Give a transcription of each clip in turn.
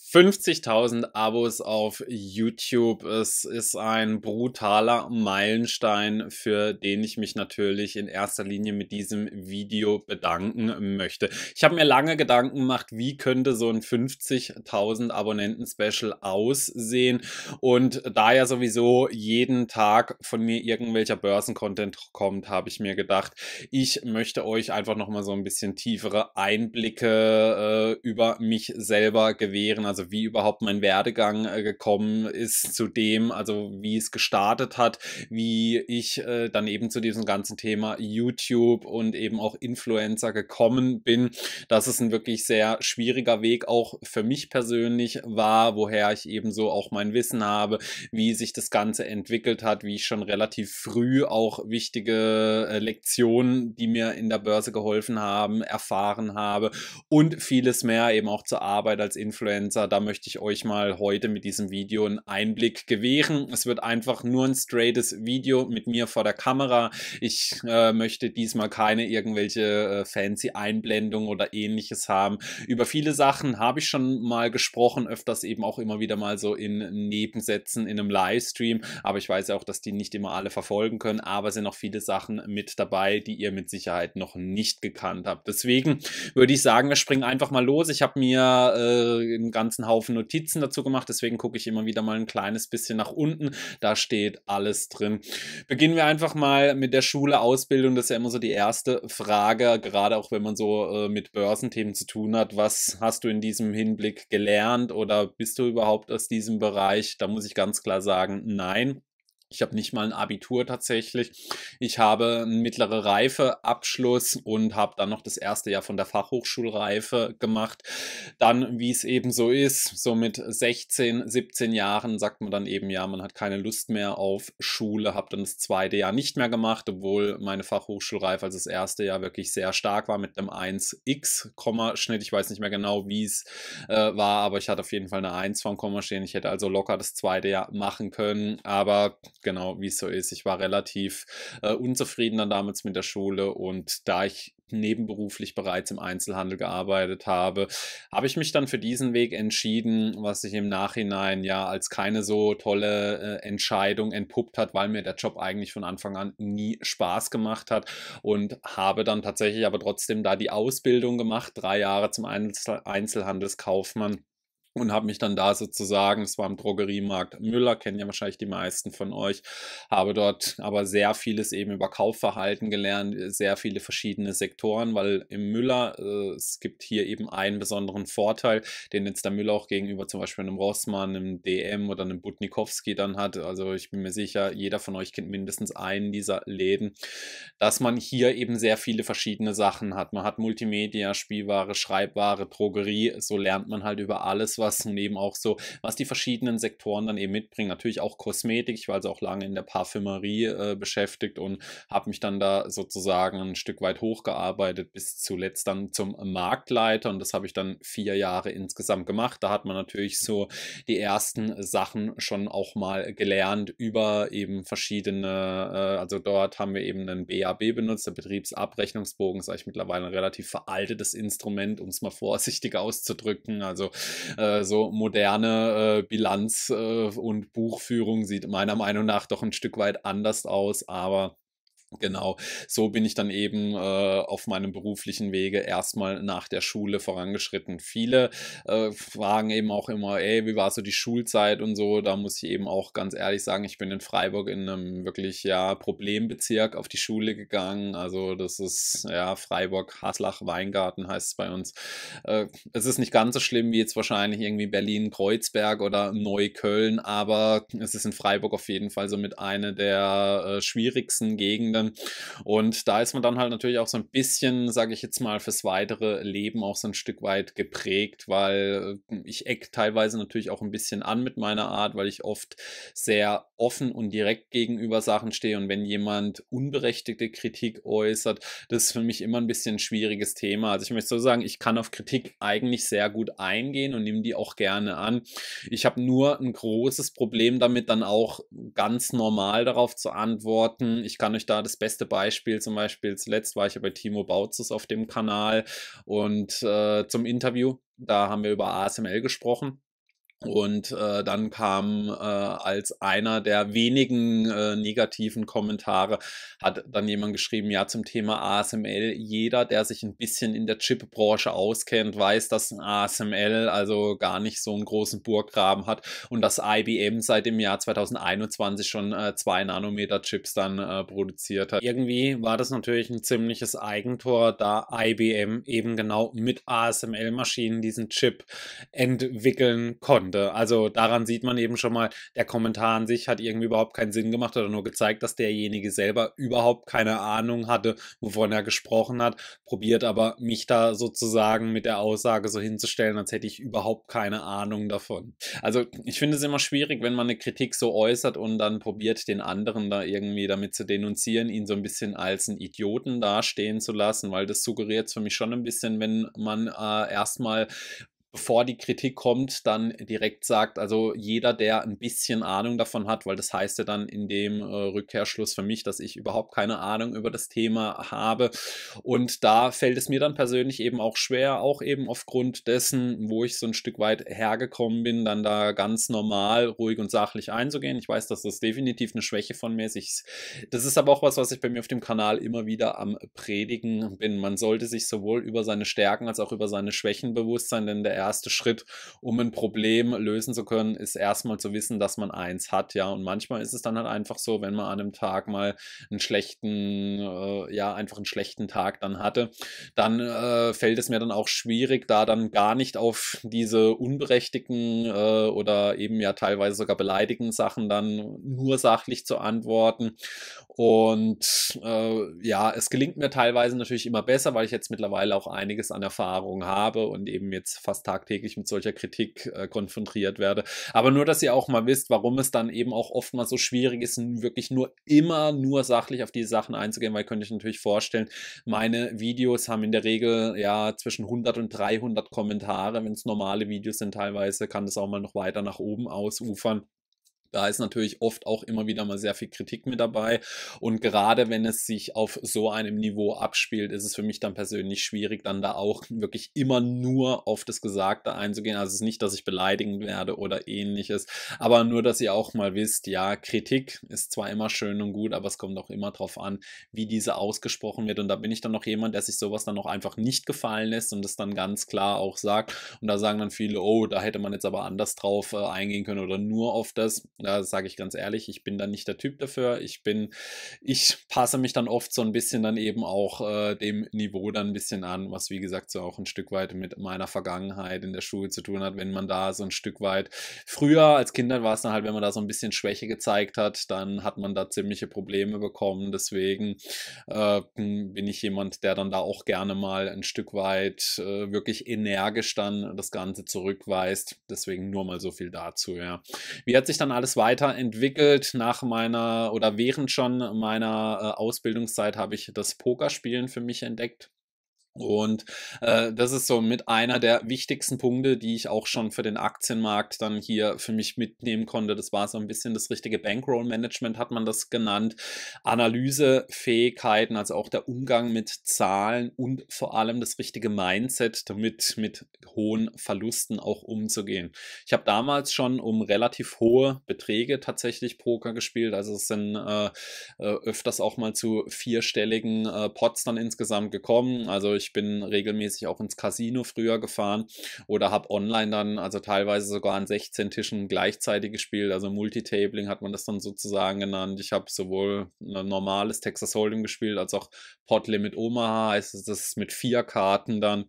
50.000 Abos auf YouTube. Es ist ein brutaler Meilenstein, für den ich mich natürlich in erster Linie mit diesem Video bedanken möchte. Ich habe mir lange Gedanken gemacht, wie könnte so ein 50.000 Abonnenten Special aussehen und da ja sowieso jeden Tag von mir irgendwelcher Börsencontent kommt, habe ich mir gedacht, ich möchte euch einfach nochmal so ein bisschen tiefere Einblicke äh, über mich selber gewähren also wie überhaupt mein Werdegang äh, gekommen ist zu dem, also wie es gestartet hat, wie ich äh, dann eben zu diesem ganzen Thema YouTube und eben auch Influencer gekommen bin. dass es ein wirklich sehr schwieriger Weg auch für mich persönlich war, woher ich eben so auch mein Wissen habe, wie sich das Ganze entwickelt hat, wie ich schon relativ früh auch wichtige äh, Lektionen, die mir in der Börse geholfen haben, erfahren habe und vieles mehr eben auch zur Arbeit als Influencer Dienstleister. Da möchte ich euch mal heute mit diesem Video einen Einblick gewähren. Es wird einfach nur ein straightes Video mit mir vor der Kamera. Ich äh, möchte diesmal keine irgendwelche äh, fancy Einblendung oder ähnliches haben. Über viele Sachen habe ich schon mal gesprochen, öfters eben auch immer wieder mal so in Nebensätzen in einem Livestream. Aber ich weiß auch, dass die nicht immer alle verfolgen können. Aber es sind auch viele Sachen mit dabei, die ihr mit Sicherheit noch nicht gekannt habt. Deswegen würde ich sagen, wir springen einfach mal los. Ich habe mir äh, einen ganz ganzen Haufen Notizen dazu gemacht, deswegen gucke ich immer wieder mal ein kleines bisschen nach unten. Da steht alles drin. Beginnen wir einfach mal mit der Schule, Ausbildung. Das ist ja immer so die erste Frage, gerade auch wenn man so äh, mit Börsenthemen zu tun hat. Was hast du in diesem Hinblick gelernt oder bist du überhaupt aus diesem Bereich? Da muss ich ganz klar sagen, nein. Ich habe nicht mal ein Abitur tatsächlich. Ich habe einen mittlere Reifeabschluss und habe dann noch das erste Jahr von der Fachhochschulreife gemacht. Dann, wie es eben so ist, so mit 16, 17 Jahren sagt man dann eben, ja, man hat keine Lust mehr auf Schule, habe dann das zweite Jahr nicht mehr gemacht, obwohl meine Fachhochschulreife, als das erste Jahr, wirklich sehr stark war mit einem 1x-Kommaschnitt. Ich weiß nicht mehr genau, wie es äh, war, aber ich hatte auf jeden Fall eine 1 von Komma stehen. Ich hätte also locker das zweite Jahr machen können, aber genau, wie es so ist. Ich war relativ äh, unzufrieden dann damals mit der Schule und da ich nebenberuflich bereits im Einzelhandel gearbeitet habe, habe ich mich dann für diesen Weg entschieden, was sich im Nachhinein ja als keine so tolle äh, Entscheidung entpuppt hat, weil mir der Job eigentlich von Anfang an nie Spaß gemacht hat und habe dann tatsächlich aber trotzdem da die Ausbildung gemacht, drei Jahre zum Einzel Einzelhandelskaufmann und habe mich dann da sozusagen, es war im Drogeriemarkt Müller, kennen ja wahrscheinlich die meisten von euch, habe dort aber sehr vieles eben über Kaufverhalten gelernt, sehr viele verschiedene Sektoren, weil im Müller, äh, es gibt hier eben einen besonderen Vorteil, den jetzt der Müller auch gegenüber zum Beispiel einem Rossmann, einem DM oder einem Butnikowski dann hat, also ich bin mir sicher, jeder von euch kennt mindestens einen dieser Läden, dass man hier eben sehr viele verschiedene Sachen hat. Man hat Multimedia, Spielware, Schreibware, Drogerie, so lernt man halt über alles, was sowas und eben auch so, was die verschiedenen Sektoren dann eben mitbringen. Natürlich auch Kosmetik. Ich war also auch lange in der Parfümerie äh, beschäftigt und habe mich dann da sozusagen ein Stück weit hochgearbeitet, bis zuletzt dann zum Marktleiter. Und das habe ich dann vier Jahre insgesamt gemacht. Da hat man natürlich so die ersten Sachen schon auch mal gelernt über eben verschiedene, äh, also dort haben wir eben einen BAB benutzt, der Betriebsabrechnungsbogen, sage ich mittlerweile ein relativ veraltetes Instrument, um es mal vorsichtig auszudrücken. Also äh, äh, so moderne äh, Bilanz äh, und Buchführung sieht meiner Meinung nach doch ein Stück weit anders aus, aber Genau, so bin ich dann eben äh, auf meinem beruflichen Wege erstmal nach der Schule vorangeschritten. Viele äh, fragen eben auch immer, ey, wie war so die Schulzeit und so. Da muss ich eben auch ganz ehrlich sagen, ich bin in Freiburg in einem wirklich ja Problembezirk auf die Schule gegangen. Also das ist ja Freiburg, Haslach, Weingarten heißt es bei uns. Äh, es ist nicht ganz so schlimm wie jetzt wahrscheinlich irgendwie Berlin, Kreuzberg oder Neukölln, aber es ist in Freiburg auf jeden Fall so mit einer der äh, schwierigsten Gegenden Gegenden. Und da ist man dann halt natürlich auch so ein bisschen, sage ich jetzt mal, fürs weitere Leben auch so ein Stück weit geprägt, weil äh, ich eck teilweise natürlich auch ein bisschen an mit meiner Art, weil ich oft sehr offen und direkt gegenüber Sachen stehe. Und wenn jemand unberechtigte Kritik äußert, das ist für mich immer ein bisschen ein schwieriges Thema. Also ich möchte so sagen, ich kann auf Kritik eigentlich sehr gut eingehen und nehme die auch gerne an. Ich habe nur ein großes Problem damit, dann auch ganz normal darauf zu antworten. Ich kann euch da das das beste Beispiel zum Beispiel zuletzt war ich ja bei Timo Bautzes auf dem Kanal und äh, zum Interview. Da haben wir über ASML gesprochen. Und äh, dann kam äh, als einer der wenigen äh, negativen Kommentare, hat dann jemand geschrieben, ja, zum Thema ASML, jeder, der sich ein bisschen in der Chipbranche auskennt, weiß, dass ASML also gar nicht so einen großen Burggraben hat und dass IBM seit dem Jahr 2021 schon äh, 2 Nanometer Chips dann äh, produziert hat. Irgendwie war das natürlich ein ziemliches Eigentor, da IBM eben genau mit ASML-Maschinen diesen Chip entwickeln konnte. Und äh, also daran sieht man eben schon mal, der Kommentar an sich hat irgendwie überhaupt keinen Sinn gemacht oder nur gezeigt, dass derjenige selber überhaupt keine Ahnung hatte, wovon er gesprochen hat, probiert aber mich da sozusagen mit der Aussage so hinzustellen, als hätte ich überhaupt keine Ahnung davon. Also ich finde es immer schwierig, wenn man eine Kritik so äußert und dann probiert, den anderen da irgendwie damit zu denunzieren, ihn so ein bisschen als einen Idioten dastehen zu lassen, weil das suggeriert für mich schon ein bisschen, wenn man äh, erstmal bevor die Kritik kommt, dann direkt sagt, also jeder, der ein bisschen Ahnung davon hat, weil das heißt ja dann in dem äh, Rückkehrschluss für mich, dass ich überhaupt keine Ahnung über das Thema habe. Und da fällt es mir dann persönlich eben auch schwer, auch eben aufgrund dessen, wo ich so ein Stück weit hergekommen bin, dann da ganz normal, ruhig und sachlich einzugehen. Ich weiß, dass das definitiv eine Schwäche von mir ist. das ist aber auch was, was ich bei mir auf dem Kanal immer wieder am Predigen bin. Man sollte sich sowohl über seine Stärken als auch über seine Schwächen bewusst sein, denn der erste Schritt, um ein Problem lösen zu können, ist erstmal zu wissen, dass man eins hat, ja. Und manchmal ist es dann halt einfach so, wenn man an einem Tag mal einen schlechten, äh, ja, einfach einen schlechten Tag dann hatte, dann äh, fällt es mir dann auch schwierig, da dann gar nicht auf diese unberechtigten äh, oder eben ja teilweise sogar beleidigenden Sachen dann nur sachlich zu antworten. Und äh, ja, es gelingt mir teilweise natürlich immer besser, weil ich jetzt mittlerweile auch einiges an Erfahrung habe und eben jetzt fast tagtäglich mit solcher Kritik äh, konfrontiert werde. Aber nur, dass ihr auch mal wisst, warum es dann eben auch oftmals so schwierig ist, wirklich nur immer nur sachlich auf diese Sachen einzugehen, weil könnt ihr euch natürlich vorstellen, meine Videos haben in der Regel ja zwischen 100 und 300 Kommentare. Wenn es normale Videos sind, teilweise kann das auch mal noch weiter nach oben ausufern. Da ist natürlich oft auch immer wieder mal sehr viel Kritik mit dabei. Und gerade wenn es sich auf so einem Niveau abspielt, ist es für mich dann persönlich schwierig, dann da auch wirklich immer nur auf das Gesagte einzugehen. Also es ist nicht, dass ich beleidigend werde oder ähnliches, aber nur, dass ihr auch mal wisst, ja, Kritik ist zwar immer schön und gut, aber es kommt auch immer darauf an, wie diese ausgesprochen wird. Und da bin ich dann noch jemand, der sich sowas dann auch einfach nicht gefallen lässt und das dann ganz klar auch sagt. Und da sagen dann viele, oh, da hätte man jetzt aber anders drauf äh, eingehen können oder nur auf das ja, sage ich ganz ehrlich, ich bin dann nicht der Typ dafür. Ich bin, ich passe mich dann oft so ein bisschen dann eben auch äh, dem Niveau dann ein bisschen an, was wie gesagt so auch ein Stück weit mit meiner Vergangenheit in der Schule zu tun hat, wenn man da so ein Stück weit früher als Kinder war es dann halt, wenn man da so ein bisschen Schwäche gezeigt hat, dann hat man da ziemliche Probleme bekommen. Deswegen äh, bin ich jemand, der dann da auch gerne mal ein Stück weit äh, wirklich energisch dann das Ganze zurückweist. Deswegen nur mal so viel dazu, ja. Wie hat sich dann alles es weiterentwickelt. Nach meiner oder während schon meiner äh, Ausbildungszeit habe ich das Pokerspielen für mich entdeckt. Und äh, das ist so mit einer der wichtigsten Punkte, die ich auch schon für den Aktienmarkt dann hier für mich mitnehmen konnte. Das war so ein bisschen das richtige Bankroll-Management, hat man das genannt. Analysefähigkeiten, also auch der Umgang mit Zahlen und vor allem das richtige Mindset, damit mit hohen Verlusten auch umzugehen. Ich habe damals schon um relativ hohe Beträge tatsächlich Poker gespielt. Also es sind äh, äh öfters auch mal zu vierstelligen äh, Pots dann insgesamt gekommen. Also ich ich bin regelmäßig auch ins Casino früher gefahren oder habe online dann also teilweise sogar an 16 Tischen gleichzeitig gespielt. Also Multitabling hat man das dann sozusagen genannt. Ich habe sowohl ein normales Texas Hold'em gespielt als auch Pot Limit Omaha, heißt es das mit vier Karten dann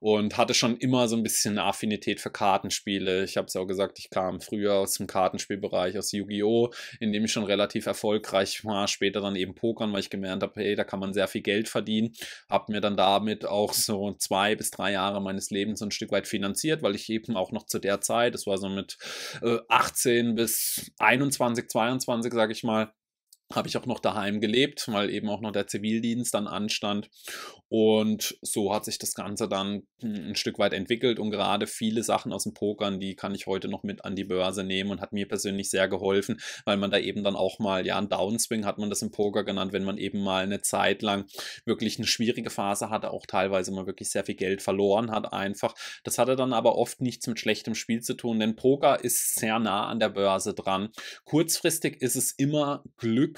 und hatte schon immer so ein bisschen eine Affinität für Kartenspiele. Ich habe es auch gesagt, ich kam früher aus dem Kartenspielbereich, aus Yu-Gi-Oh!, in dem ich schon relativ erfolgreich war. Später dann eben Pokern, weil ich gemerkt habe, hey, da kann man sehr viel Geld verdienen. Habe mir dann da mit damit auch so zwei bis drei Jahre meines Lebens ein Stück weit finanziert, weil ich eben auch noch zu der Zeit, das war so mit äh, 18 bis 21, 22, sage ich mal, habe ich auch noch daheim gelebt, weil eben auch noch der Zivildienst dann anstand. Und so hat sich das Ganze dann hm, ein Stück weit entwickelt und gerade viele Sachen aus dem Pokern, die kann ich heute noch mit an die Börse nehmen und hat mir persönlich sehr geholfen, weil man da eben dann auch mal, ja, ein Downswing hat man das im Poker genannt, wenn man eben mal eine Zeit lang wirklich eine schwierige Phase hatte, auch teilweise mal wirklich sehr viel Geld verloren hat einfach. Das hatte dann aber oft nichts mit schlechtem Spiel zu tun, denn Poker ist sehr nah an der Börse dran. Kurzfristig ist es immer Glück,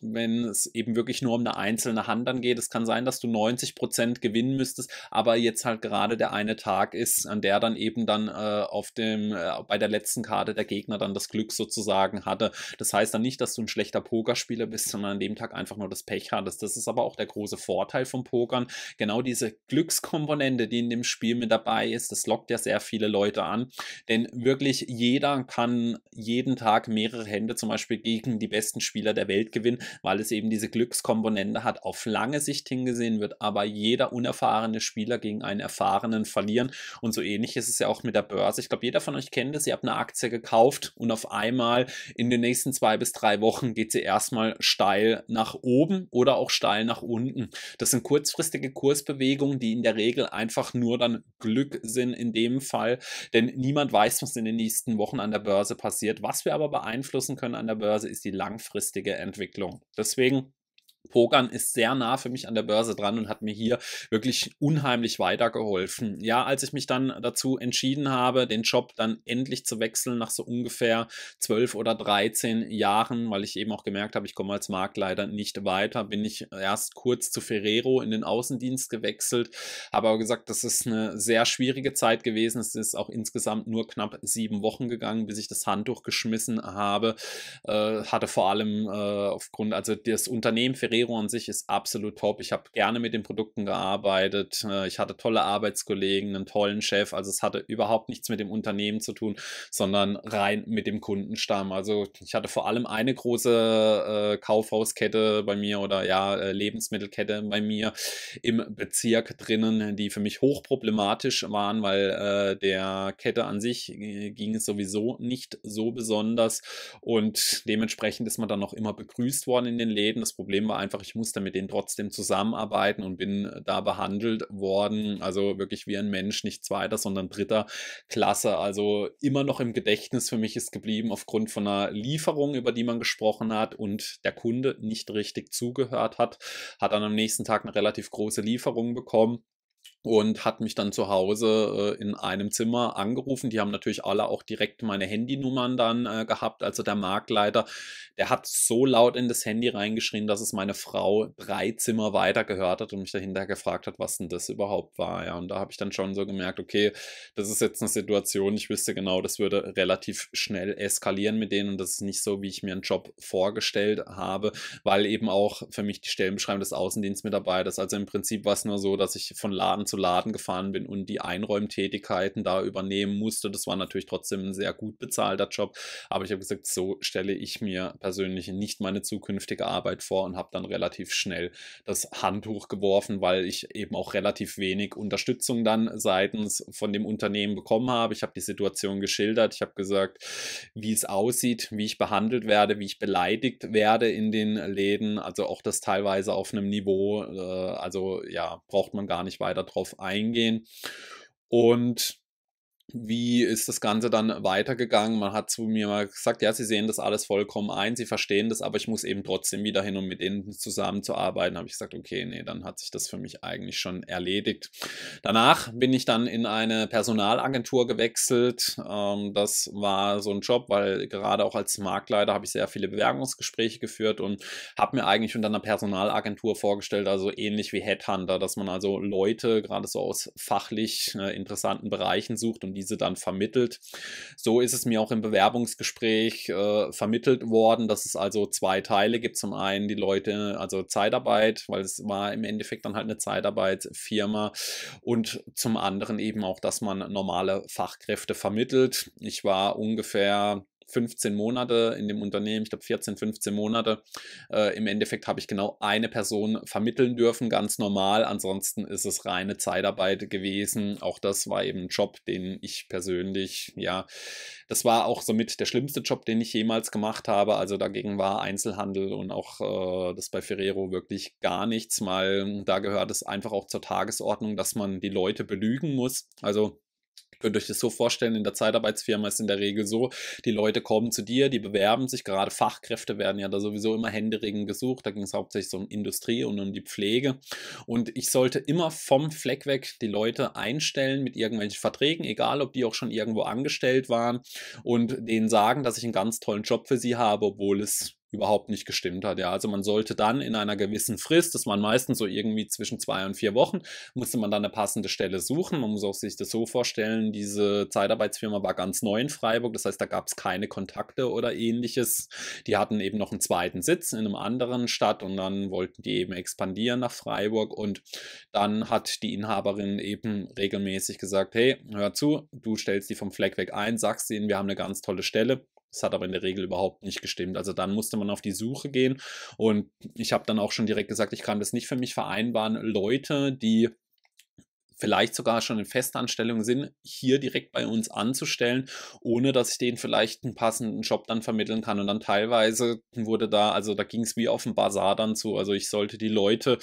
wenn es eben wirklich nur um eine einzelne Hand dann geht. Es kann sein, dass du 90 Prozent gewinnen müsstest, aber jetzt halt gerade der eine Tag ist, an der dann eben dann äh, auf dem äh, bei der letzten Karte der Gegner dann das Glück sozusagen hatte. Das heißt dann nicht, dass du ein schlechter Pokerspieler bist, sondern an dem Tag einfach nur das Pech hattest. Das ist aber auch der große Vorteil vom Pokern. Genau diese Glückskomponente, die in dem Spiel mit dabei ist, das lockt ja sehr viele Leute an, denn wirklich jeder kann jeden Tag mehrere Hände zum Beispiel gegen die besten Spieler der Welt gewinnen weil es eben diese Glückskomponente hat. Auf lange Sicht hingesehen wird aber jeder unerfahrene Spieler gegen einen erfahrenen verlieren. Und so ähnlich ist es ja auch mit der Börse. Ich glaube, jeder von euch kennt es. Ihr habt eine Aktie gekauft und auf einmal in den nächsten zwei bis drei Wochen geht sie erstmal steil nach oben oder auch steil nach unten. Das sind kurzfristige Kursbewegungen, die in der Regel einfach nur dann Glück sind in dem Fall, denn niemand weiß, was in den nächsten Wochen an der Börse passiert. Was wir aber beeinflussen können an der Börse, ist die langfristige Entwicklung. Genau, deswegen Pokern ist sehr nah für mich an der Börse dran und hat mir hier wirklich unheimlich weitergeholfen. Ja, als ich mich dann dazu entschieden habe, den Job dann endlich zu wechseln nach so ungefähr zwölf oder dreizehn Jahren, weil ich eben auch gemerkt habe, ich komme als Marktleiter nicht weiter, bin ich erst kurz zu Ferrero in den Außendienst gewechselt, habe aber gesagt, das ist eine sehr schwierige Zeit gewesen. Es ist auch insgesamt nur knapp sieben Wochen gegangen, bis ich das Handtuch geschmissen habe. Äh, hatte vor allem äh, aufgrund, also das Unternehmen Ferrero Ferrero an sich ist absolut top. Ich habe gerne mit den Produkten gearbeitet. Äh, ich hatte tolle Arbeitskollegen, einen tollen Chef. Also es hatte überhaupt nichts mit dem Unternehmen zu tun, sondern rein mit dem Kundenstamm. Also ich hatte vor allem eine große äh, Kaufhauskette bei mir oder ja, äh, Lebensmittelkette bei mir im Bezirk drinnen, die für mich hochproblematisch waren, weil äh, der Kette an sich äh, ging es sowieso nicht so besonders und dementsprechend ist man dann noch immer begrüßt worden in den Läden. Das Problem war einfach, ich musste mit denen trotzdem zusammenarbeiten und bin äh, da behandelt worden. Also wirklich wie ein Mensch, nicht zweiter, sondern dritter Klasse. Also immer noch im Gedächtnis für mich ist geblieben aufgrund von einer Lieferung, über die man gesprochen hat und der Kunde nicht richtig zugehört hat, hat dann am nächsten Tag eine relativ große Lieferung bekommen und hat mich dann zu Hause äh, in einem Zimmer angerufen. Die haben natürlich alle auch direkt meine Handynummern dann äh, gehabt. Also der Marktleiter, der hat so laut in das Handy reingeschrien, dass es meine Frau drei Zimmer weiter gehört hat und mich dahinter gefragt hat, was denn das überhaupt war. Ja, und da habe ich dann schon so gemerkt, okay, das ist jetzt eine Situation, ich wüsste genau, das würde relativ schnell eskalieren mit denen und das ist nicht so, wie ich mir einen Job vorgestellt habe, weil eben auch für mich die Stellenbeschreibung des Außendienstmitarbeiters, also im Prinzip war es nur so, dass ich von Laden zu Laden gefahren bin und die Einräumtätigkeiten da übernehmen musste. Das war natürlich trotzdem ein sehr gut bezahlter Job, aber ich habe gesagt, so stelle ich mir persönlich nicht meine zukünftige Arbeit vor und habe dann relativ schnell das Handtuch geworfen, weil ich eben auch relativ wenig Unterstützung dann seitens von dem Unternehmen bekommen habe. Ich habe die Situation geschildert, ich habe gesagt, wie es aussieht, wie ich behandelt werde, wie ich beleidigt werde in den Läden, also auch das teilweise auf einem Niveau, äh, also ja, braucht man gar nicht weiter drauf drauf eingehen. Und wie ist das Ganze dann weitergegangen? Man hat zu mir mal gesagt, ja, sie sehen das alles vollkommen ein, sie verstehen das, aber ich muss eben trotzdem wieder hin, um mit ihnen zusammenzuarbeiten. Habe ich gesagt, okay, nee, dann hat sich das für mich eigentlich schon erledigt. Danach bin ich dann in eine Personalagentur gewechselt. Ähm, das war so ein Job, weil gerade auch als Marktleiter habe ich sehr viele Bewerbungsgespräche geführt und habe mir eigentlich unter einer Personalagentur vorgestellt, also ähnlich wie Headhunter, dass man also Leute gerade so aus fachlich äh, interessanten Bereichen sucht und die diese dann vermittelt. So ist es mir auch im Bewerbungsgespräch äh, vermittelt worden, dass es also zwei Teile gibt. Zum einen die Leute, also Zeitarbeit, weil es war im Endeffekt dann halt eine Zeitarbeitsfirma und zum anderen eben auch, dass man normale Fachkräfte vermittelt. Ich war ungefähr 15 Monate in dem Unternehmen, ich glaube 14, 15 Monate. Äh, Im Endeffekt habe ich genau eine Person vermitteln dürfen, ganz normal. Ansonsten ist es reine Zeitarbeit gewesen. Auch das war eben ein Job, den ich persönlich, ja, das war auch somit der schlimmste Job, den ich jemals gemacht habe. Also dagegen war Einzelhandel und auch äh, das bei Ferrero wirklich gar nichts, weil da gehört es einfach auch zur Tagesordnung, dass man die Leute belügen muss. Also Könnt euch das so vorstellen, in der Zeitarbeitsfirma ist in der Regel so, die Leute kommen zu dir, die bewerben sich, gerade Fachkräfte werden ja da sowieso immer händeringend gesucht, da ging es hauptsächlich so um Industrie und um die Pflege und ich sollte immer vom Fleck weg die Leute einstellen mit irgendwelchen Verträgen, egal ob die auch schon irgendwo angestellt waren und denen sagen, dass ich einen ganz tollen Job für sie habe, obwohl es überhaupt nicht gestimmt hat. Ja, also man sollte dann in einer gewissen Frist, das waren meistens so irgendwie zwischen zwei und vier Wochen, musste man dann eine passende Stelle suchen. Man muss auch sich das so vorstellen, diese Zeitarbeitsfirma war ganz neu in Freiburg, das heißt, da gab es keine Kontakte oder ähnliches. Die hatten eben noch einen zweiten Sitz in einem anderen Stadt und dann wollten die eben expandieren nach Freiburg und dann hat die Inhaberin eben regelmäßig gesagt, hey, hör zu, du stellst die vom Fleck weg ein, sagst ihnen, wir haben eine ganz tolle Stelle, das hat aber in der Regel überhaupt nicht gestimmt. Also dann musste man auf die Suche gehen. Und ich habe dann auch schon direkt gesagt, ich kann das nicht für mich vereinbaren, Leute, die vielleicht sogar schon in Festanstellung sind, hier direkt bei uns anzustellen, ohne dass ich denen vielleicht einen passenden Job dann vermitteln kann. Und dann teilweise wurde da, also da ging es wie auf dem Bazar dann zu. Also ich sollte die Leute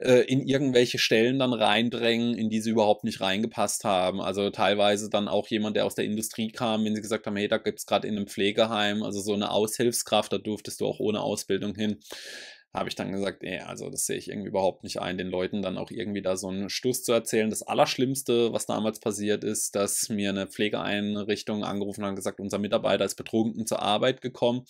äh, in irgendwelche Stellen dann reindrängen, in die sie überhaupt nicht reingepasst haben. Also teilweise dann auch jemand, der aus der Industrie kam, wenn sie gesagt haben, hey, da gibt es gerade in einem Pflegeheim, also so eine Aushilfskraft, da durftest du auch ohne Ausbildung hin habe ich dann gesagt, nee, also das sehe ich irgendwie überhaupt nicht ein, den Leuten dann auch irgendwie da so einen Stuss zu erzählen. Das Allerschlimmste, was damals passiert ist, dass mir eine Pflegeeinrichtung angerufen hat und gesagt, unser Mitarbeiter ist betrunken zur Arbeit gekommen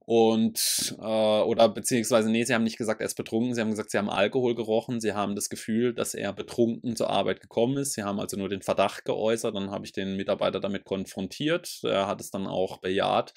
und äh, oder beziehungsweise nee, sie haben nicht gesagt, er ist betrunken, sie haben gesagt, sie haben Alkohol gerochen, sie haben das Gefühl, dass er betrunken zur Arbeit gekommen ist, sie haben also nur den Verdacht geäußert, dann habe ich den Mitarbeiter damit konfrontiert, er hat es dann auch bejaht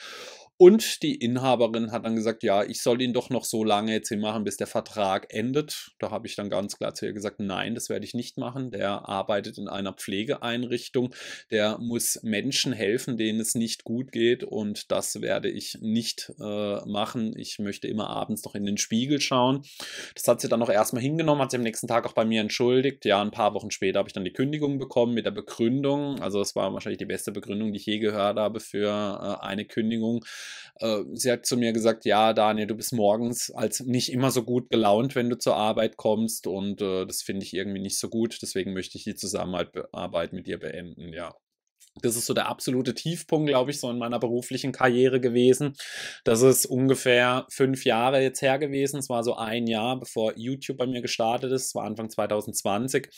und die Inhaberin hat dann gesagt, ja, ich soll ihn doch noch so lange jetzt machen, bis der Vertrag endet. Da habe ich dann ganz klar zu ihr gesagt, nein, das werde ich nicht machen. Der arbeitet in einer Pflegeeinrichtung, der muss Menschen helfen, denen es nicht gut geht und das werde ich nicht äh, machen. Ich möchte immer abends noch in den Spiegel schauen. Das hat sie dann noch erstmal hingenommen, hat sie am nächsten Tag auch bei mir entschuldigt. Ja, ein paar Wochen später habe ich dann die Kündigung bekommen mit der Begründung. Also es war wahrscheinlich die beste Begründung, die ich je gehört habe für äh, eine Kündigung äh, sie hat zu mir gesagt, ja, Daniel, du bist morgens als nicht immer so gut gelaunt, wenn du zur Arbeit kommst und äh, das finde ich irgendwie nicht so gut. Deswegen möchte ich die Zusammenarbeit mit dir beenden, ja. Das ist so der absolute Tiefpunkt, glaube ich, so in meiner beruflichen Karriere gewesen. Das ist ungefähr fünf Jahre jetzt her gewesen. Es war so ein Jahr, bevor YouTube bei mir gestartet ist. Es war Anfang 2020.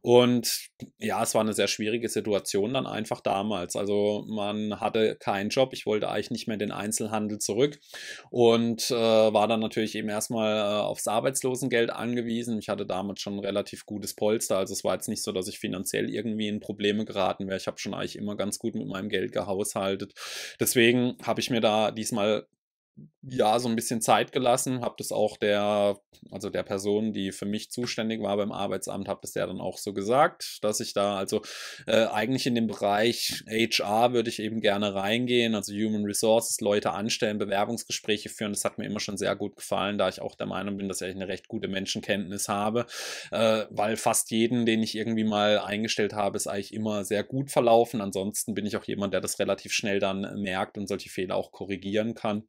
Und ja, es war eine sehr schwierige Situation dann einfach damals. Also man hatte keinen Job. Ich wollte eigentlich nicht mehr in den Einzelhandel zurück und äh, war dann natürlich eben erstmal äh, aufs Arbeitslosengeld angewiesen. Ich hatte damals schon ein relativ gutes Polster. Also es war jetzt nicht so, dass ich finanziell irgendwie in Probleme geraten wäre. Ich habe schon eigentlich immer ganz gut mit meinem Geld gehaushaltet. Deswegen habe ich mir da diesmal ja, so ein bisschen Zeit gelassen, habe das auch der, also der Person, die für mich zuständig war beim Arbeitsamt, habe das ja dann auch so gesagt, dass ich da also äh, eigentlich in den Bereich HR würde ich eben gerne reingehen, also Human Resources, Leute anstellen, Bewerbungsgespräche führen, das hat mir immer schon sehr gut gefallen, da ich auch der Meinung bin, dass ich eine recht gute Menschenkenntnis habe, äh, weil fast jeden, den ich irgendwie mal eingestellt habe, ist eigentlich immer sehr gut verlaufen, ansonsten bin ich auch jemand, der das relativ schnell dann merkt und solche Fehler auch korrigieren kann.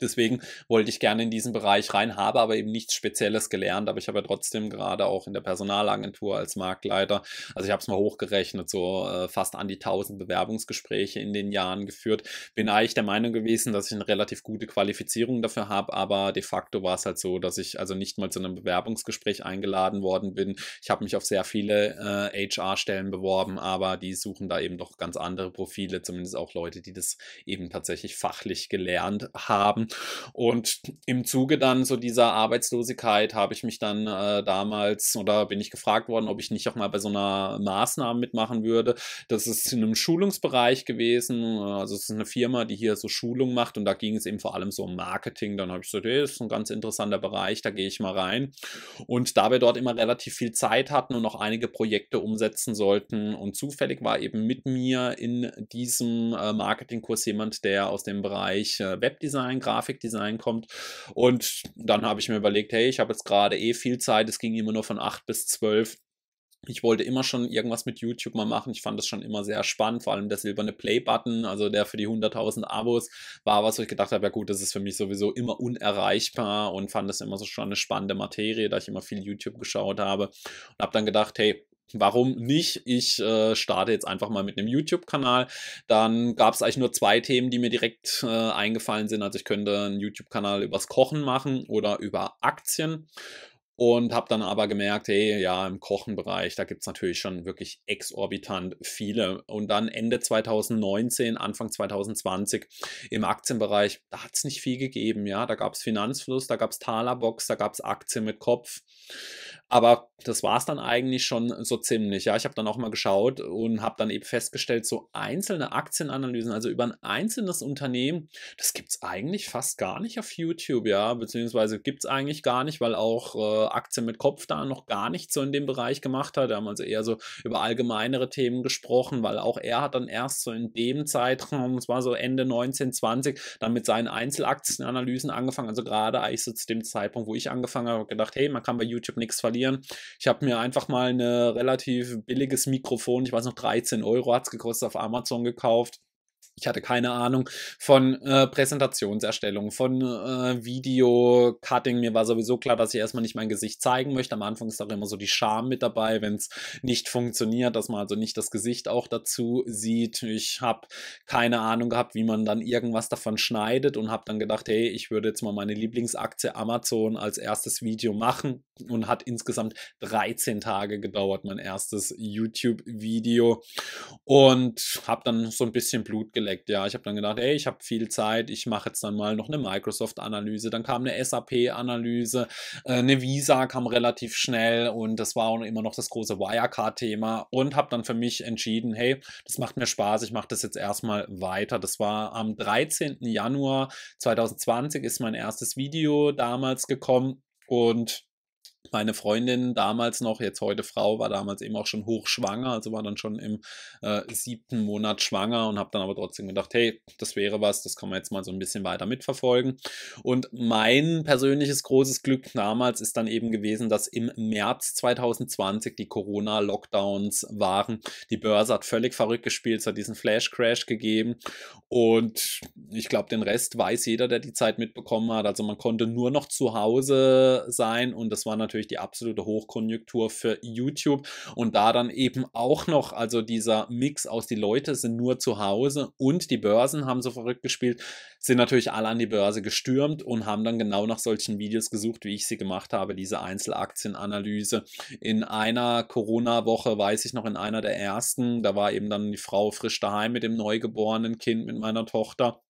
Deswegen wollte ich gerne in diesen Bereich rein, habe aber eben nichts Spezielles gelernt, aber ich habe ja trotzdem gerade auch in der Personalagentur als Marktleiter, also ich habe es mal hochgerechnet, so äh, fast an die 1000 Bewerbungsgespräche in den Jahren geführt. Bin mhm. eigentlich der Meinung gewesen, dass ich eine relativ gute Qualifizierung dafür habe, aber de facto war es halt so, dass ich also nicht mal zu einem Bewerbungsgespräch eingeladen worden bin. Ich habe mich auf sehr viele äh, HR-Stellen beworben, aber die suchen da eben doch ganz andere Profile, zumindest auch Leute, die das eben tatsächlich fachlich gelernt haben. Und im Zuge dann so dieser Arbeitslosigkeit habe ich mich dann äh, damals oder bin ich gefragt worden, ob ich nicht auch mal bei so einer Maßnahme mitmachen würde. Das ist in einem Schulungsbereich gewesen. Äh, also es ist eine Firma, die hier so Schulung macht und da ging es eben vor allem so um Marketing. Dann habe ich gesagt, hey, das ist ein ganz interessanter Bereich, da gehe ich mal rein. Und da wir dort immer relativ viel Zeit hatten und noch einige Projekte umsetzen sollten und zufällig war eben mit mir in diesem äh, Marketingkurs jemand, der aus dem Bereich äh, Webdesign gerade Grafikdesign kommt. Und dann habe ich mir überlegt, hey, ich habe jetzt gerade eh viel Zeit, es ging immer nur von 8 bis 12. Ich wollte immer schon irgendwas mit YouTube mal machen. Ich fand das schon immer sehr spannend, vor allem der silberne Play-Button, also der für die 100.000 Abos war, was ich gedacht habe, ja gut, das ist für mich sowieso immer unerreichbar und fand das immer so schon eine spannende Materie, da ich immer viel YouTube geschaut habe und habe dann gedacht, hey, Warum nicht? Ich äh, starte jetzt einfach mal mit einem YouTube-Kanal. Dann gab es eigentlich nur zwei Themen, die mir direkt äh, eingefallen sind. Also ich könnte einen YouTube-Kanal übers Kochen machen oder über Aktien. Und habe dann aber gemerkt, hey, ja, im Kochenbereich, da gibt es natürlich schon wirklich exorbitant viele. Und dann Ende 2019, Anfang 2020 im Aktienbereich, da hat es nicht viel gegeben. Ja, da gab es Finanzfluss, da gab es Talerbox, da gab es Aktien mit Kopf. Aber das war es dann eigentlich schon so ziemlich. Ja, ich habe dann auch mal geschaut und habe dann eben festgestellt, so einzelne Aktienanalysen, also über ein einzelnes Unternehmen, das gibt es eigentlich fast gar nicht auf YouTube, ja, beziehungsweise gibt es eigentlich gar nicht, weil auch äh, Aktien mit Kopf da noch gar nicht so in dem Bereich gemacht hat. Da haben also eher so über allgemeinere Themen gesprochen, weil auch er hat dann erst so in dem Zeitraum, es war so Ende 1920, dann mit seinen Einzelaktienanalysen angefangen. Also gerade eigentlich so zu dem Zeitpunkt, wo ich angefangen habe, gedacht, hey, man kann bei YouTube nichts verlieren kreieren. Ich habe mir einfach mal ein relativ billiges Mikrofon, ich weiß noch, 13 Euro hat es gekostet, auf Amazon gekauft ich hatte keine Ahnung von äh, Präsentationserstellung, von äh, Video-Cutting. Mir war sowieso klar, dass ich erstmal nicht mein Gesicht zeigen möchte. Am Anfang ist auch immer so die Scham mit dabei, wenn es nicht funktioniert, dass man also nicht das Gesicht auch dazu sieht. Ich habe keine Ahnung gehabt, wie man dann irgendwas davon schneidet und habe dann gedacht, hey, ich würde jetzt mal meine Lieblingsaktie Amazon als erstes Video machen und hat insgesamt 13 Tage gedauert, mein erstes YouTube-Video und habe dann so ein bisschen Blut geleckt, ja. Ich habe dann gedacht, ey, ich habe viel Zeit, ich mache jetzt dann mal noch eine Microsoft-Analyse. Dann kam eine SAP-Analyse, eine äh, Visa kam relativ schnell und das war auch immer noch das große Wirecard-Thema und habe dann für mich entschieden, hey, das macht mir Spaß, ich mache das jetzt erstmal weiter. Das war am 13. Januar 2020 ist mein erstes Video damals gekommen und meine Freundin damals noch, jetzt heute Frau, war damals eben auch schon hochschwanger, also war dann schon im äh, siebten Monat schwanger und habe dann aber trotzdem gedacht, hey, das wäre was, das kann man jetzt mal so ein bisschen weiter mitverfolgen. Und mein persönliches großes Glück damals ist dann eben gewesen, dass im März 2020 die Corona-Lockdowns waren. Die Börse hat völlig verrückt gespielt, es hat diesen Flash-Crash gegeben und ich glaube, den Rest weiß jeder, der die Zeit mitbekommen hat. Also man konnte nur noch zu Hause sein und das war natürlich natürlich die absolute Hochkonjunktur für YouTube und da dann eben auch noch, also dieser Mix aus die Leute sind nur zu Hause und die Börsen haben so verrückt gespielt, sind natürlich alle an die Börse gestürmt und haben dann genau nach solchen Videos gesucht, wie ich sie gemacht habe, diese Einzelaktienanalyse. In einer Corona-Woche, weiß ich noch, in einer der ersten, da war eben dann die Frau frisch daheim mit dem neugeborenen Kind, mit meiner Tochter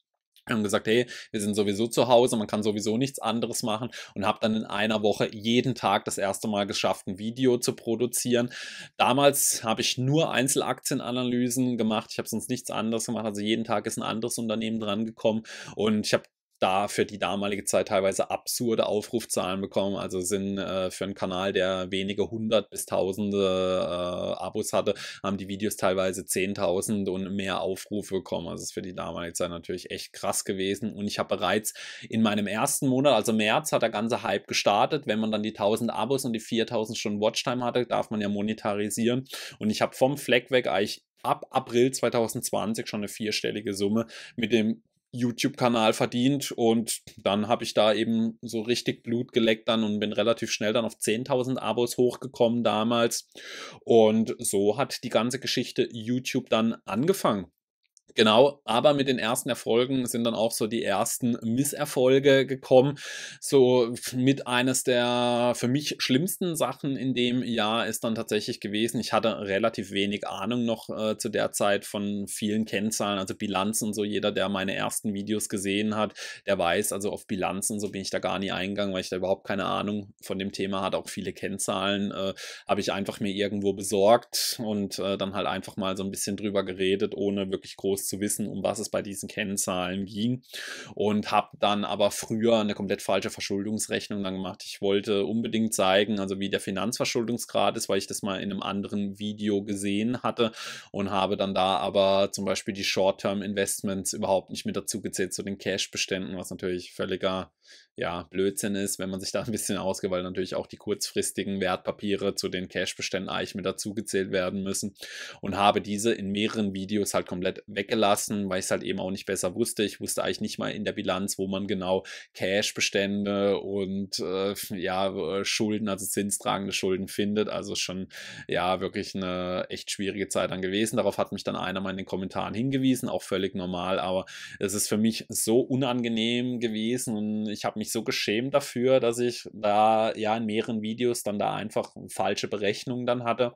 haben gesagt, hey, wir sind sowieso zu Hause, man kann sowieso nichts anderes machen und habe dann in einer Woche jeden Tag das erste Mal geschafft, ein Video zu produzieren. Damals habe ich nur Einzelaktienanalysen gemacht, ich habe sonst nichts anderes gemacht, also jeden Tag ist ein anderes Unternehmen dran gekommen und ich habe da für die damalige Zeit teilweise absurde Aufrufzahlen bekommen. Also sind äh, für einen Kanal, der wenige hundert bis tausende äh, Abos hatte, haben die Videos teilweise zehntausend und mehr Aufrufe bekommen. Also ist für die damalige Zeit natürlich echt krass gewesen. Und ich habe bereits in meinem ersten Monat, also März, hat der ganze Hype gestartet. Wenn man dann die tausend Abos und die 4000 Stunden Watchtime hatte, darf man ja monetarisieren. Und ich habe vom Fleck weg eigentlich ab April 2020 schon eine vierstellige Summe mit dem YouTube-Kanal verdient und dann habe ich da eben so richtig Blut geleckt dann und bin relativ schnell dann auf 10.000 Abos hochgekommen damals und so hat die ganze Geschichte YouTube dann angefangen. Genau, aber mit den ersten Erfolgen sind dann auch so die ersten Misserfolge gekommen. So mit eines der für mich schlimmsten Sachen in dem Jahr ist dann tatsächlich gewesen, ich hatte relativ wenig Ahnung noch äh, zu der Zeit von vielen Kennzahlen, also Bilanzen, so jeder, der meine ersten Videos gesehen hat, der weiß, also auf Bilanzen, so bin ich da gar nie eingegangen, weil ich da überhaupt keine Ahnung von dem Thema hatte. Auch viele Kennzahlen äh, habe ich einfach mir irgendwo besorgt und äh, dann halt einfach mal so ein bisschen drüber geredet, ohne wirklich groß zu wissen, um was es bei diesen Kennzahlen ging. Und habe dann aber früher eine komplett falsche Verschuldungsrechnung dann gemacht. Ich wollte unbedingt zeigen, also wie der Finanzverschuldungsgrad ist, weil ich das mal in einem anderen Video gesehen hatte und habe dann da aber zum Beispiel die Short-Term-Investments überhaupt nicht mit dazu gezählt zu den Cash-Beständen, was natürlich völliger ja, Blödsinn ist, wenn man sich da ein bisschen ausgeht, weil natürlich auch die kurzfristigen Wertpapiere zu den Cash-Beständen eigentlich mit dazu gezählt werden müssen und habe diese in mehreren Videos halt komplett weg weggelassen, weil ich es halt eben auch nicht besser wusste. Ich wusste eigentlich nicht mal in der Bilanz, wo man genau Cash-Bestände und äh, ja, äh, Schulden, also zinstragende Schulden findet. Also schon ja wirklich eine echt schwierige Zeit dann gewesen. Darauf hat mich dann einer mal in den Kommentaren hingewiesen, auch völlig normal, aber es ist für mich so unangenehm gewesen und ich habe mich so geschämt dafür, dass ich da ja in mehreren Videos dann da einfach falsche Berechnungen dann hatte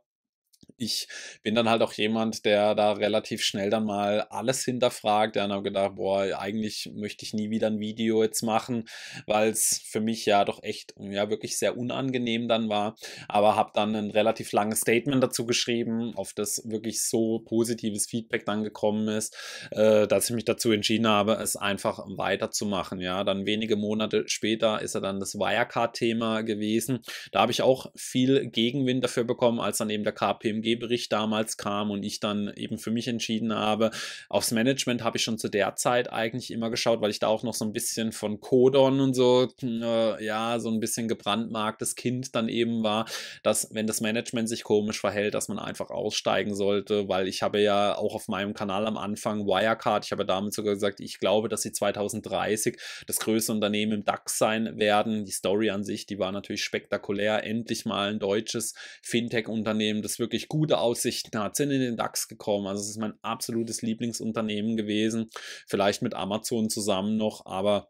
ich bin dann halt auch jemand, der da relativ schnell dann mal alles hinterfragt. Dann habe gedacht, boah, eigentlich möchte ich nie wieder ein Video jetzt machen, weil es für mich ja doch echt, ja, wirklich sehr unangenehm dann war. Aber habe dann ein relativ langes Statement dazu geschrieben, auf das wirklich so positives Feedback dann gekommen ist, äh, dass ich mich dazu entschieden habe, es einfach weiterzumachen. Ja, dann wenige Monate später ist er dann das Wirecard-Thema gewesen. Da habe ich auch viel Gegenwind dafür bekommen, als dann eben der KPMG ESG-Bericht damals kam und ich dann eben für mich entschieden habe. Aufs Management habe ich schon zu der Zeit eigentlich immer geschaut, weil ich da auch noch so ein bisschen von Codon und so, äh, ja, so ein bisschen gebrandmarktes Kind dann eben war, dass wenn das Management sich komisch verhält, dass man einfach aussteigen sollte, weil ich habe ja auch auf meinem Kanal am Anfang Wirecard, ich habe damit sogar gesagt, ich glaube, dass sie 2030 das größte Unternehmen im DAX sein werden. Die Story an sich, die war natürlich spektakulär. Endlich mal ein deutsches Fintech-Unternehmen, das wirklich gut gute Aussichten hat, sind in den DAX gekommen. Also es ist mein absolutes Lieblingsunternehmen gewesen. Vielleicht mit Amazon zusammen noch, aber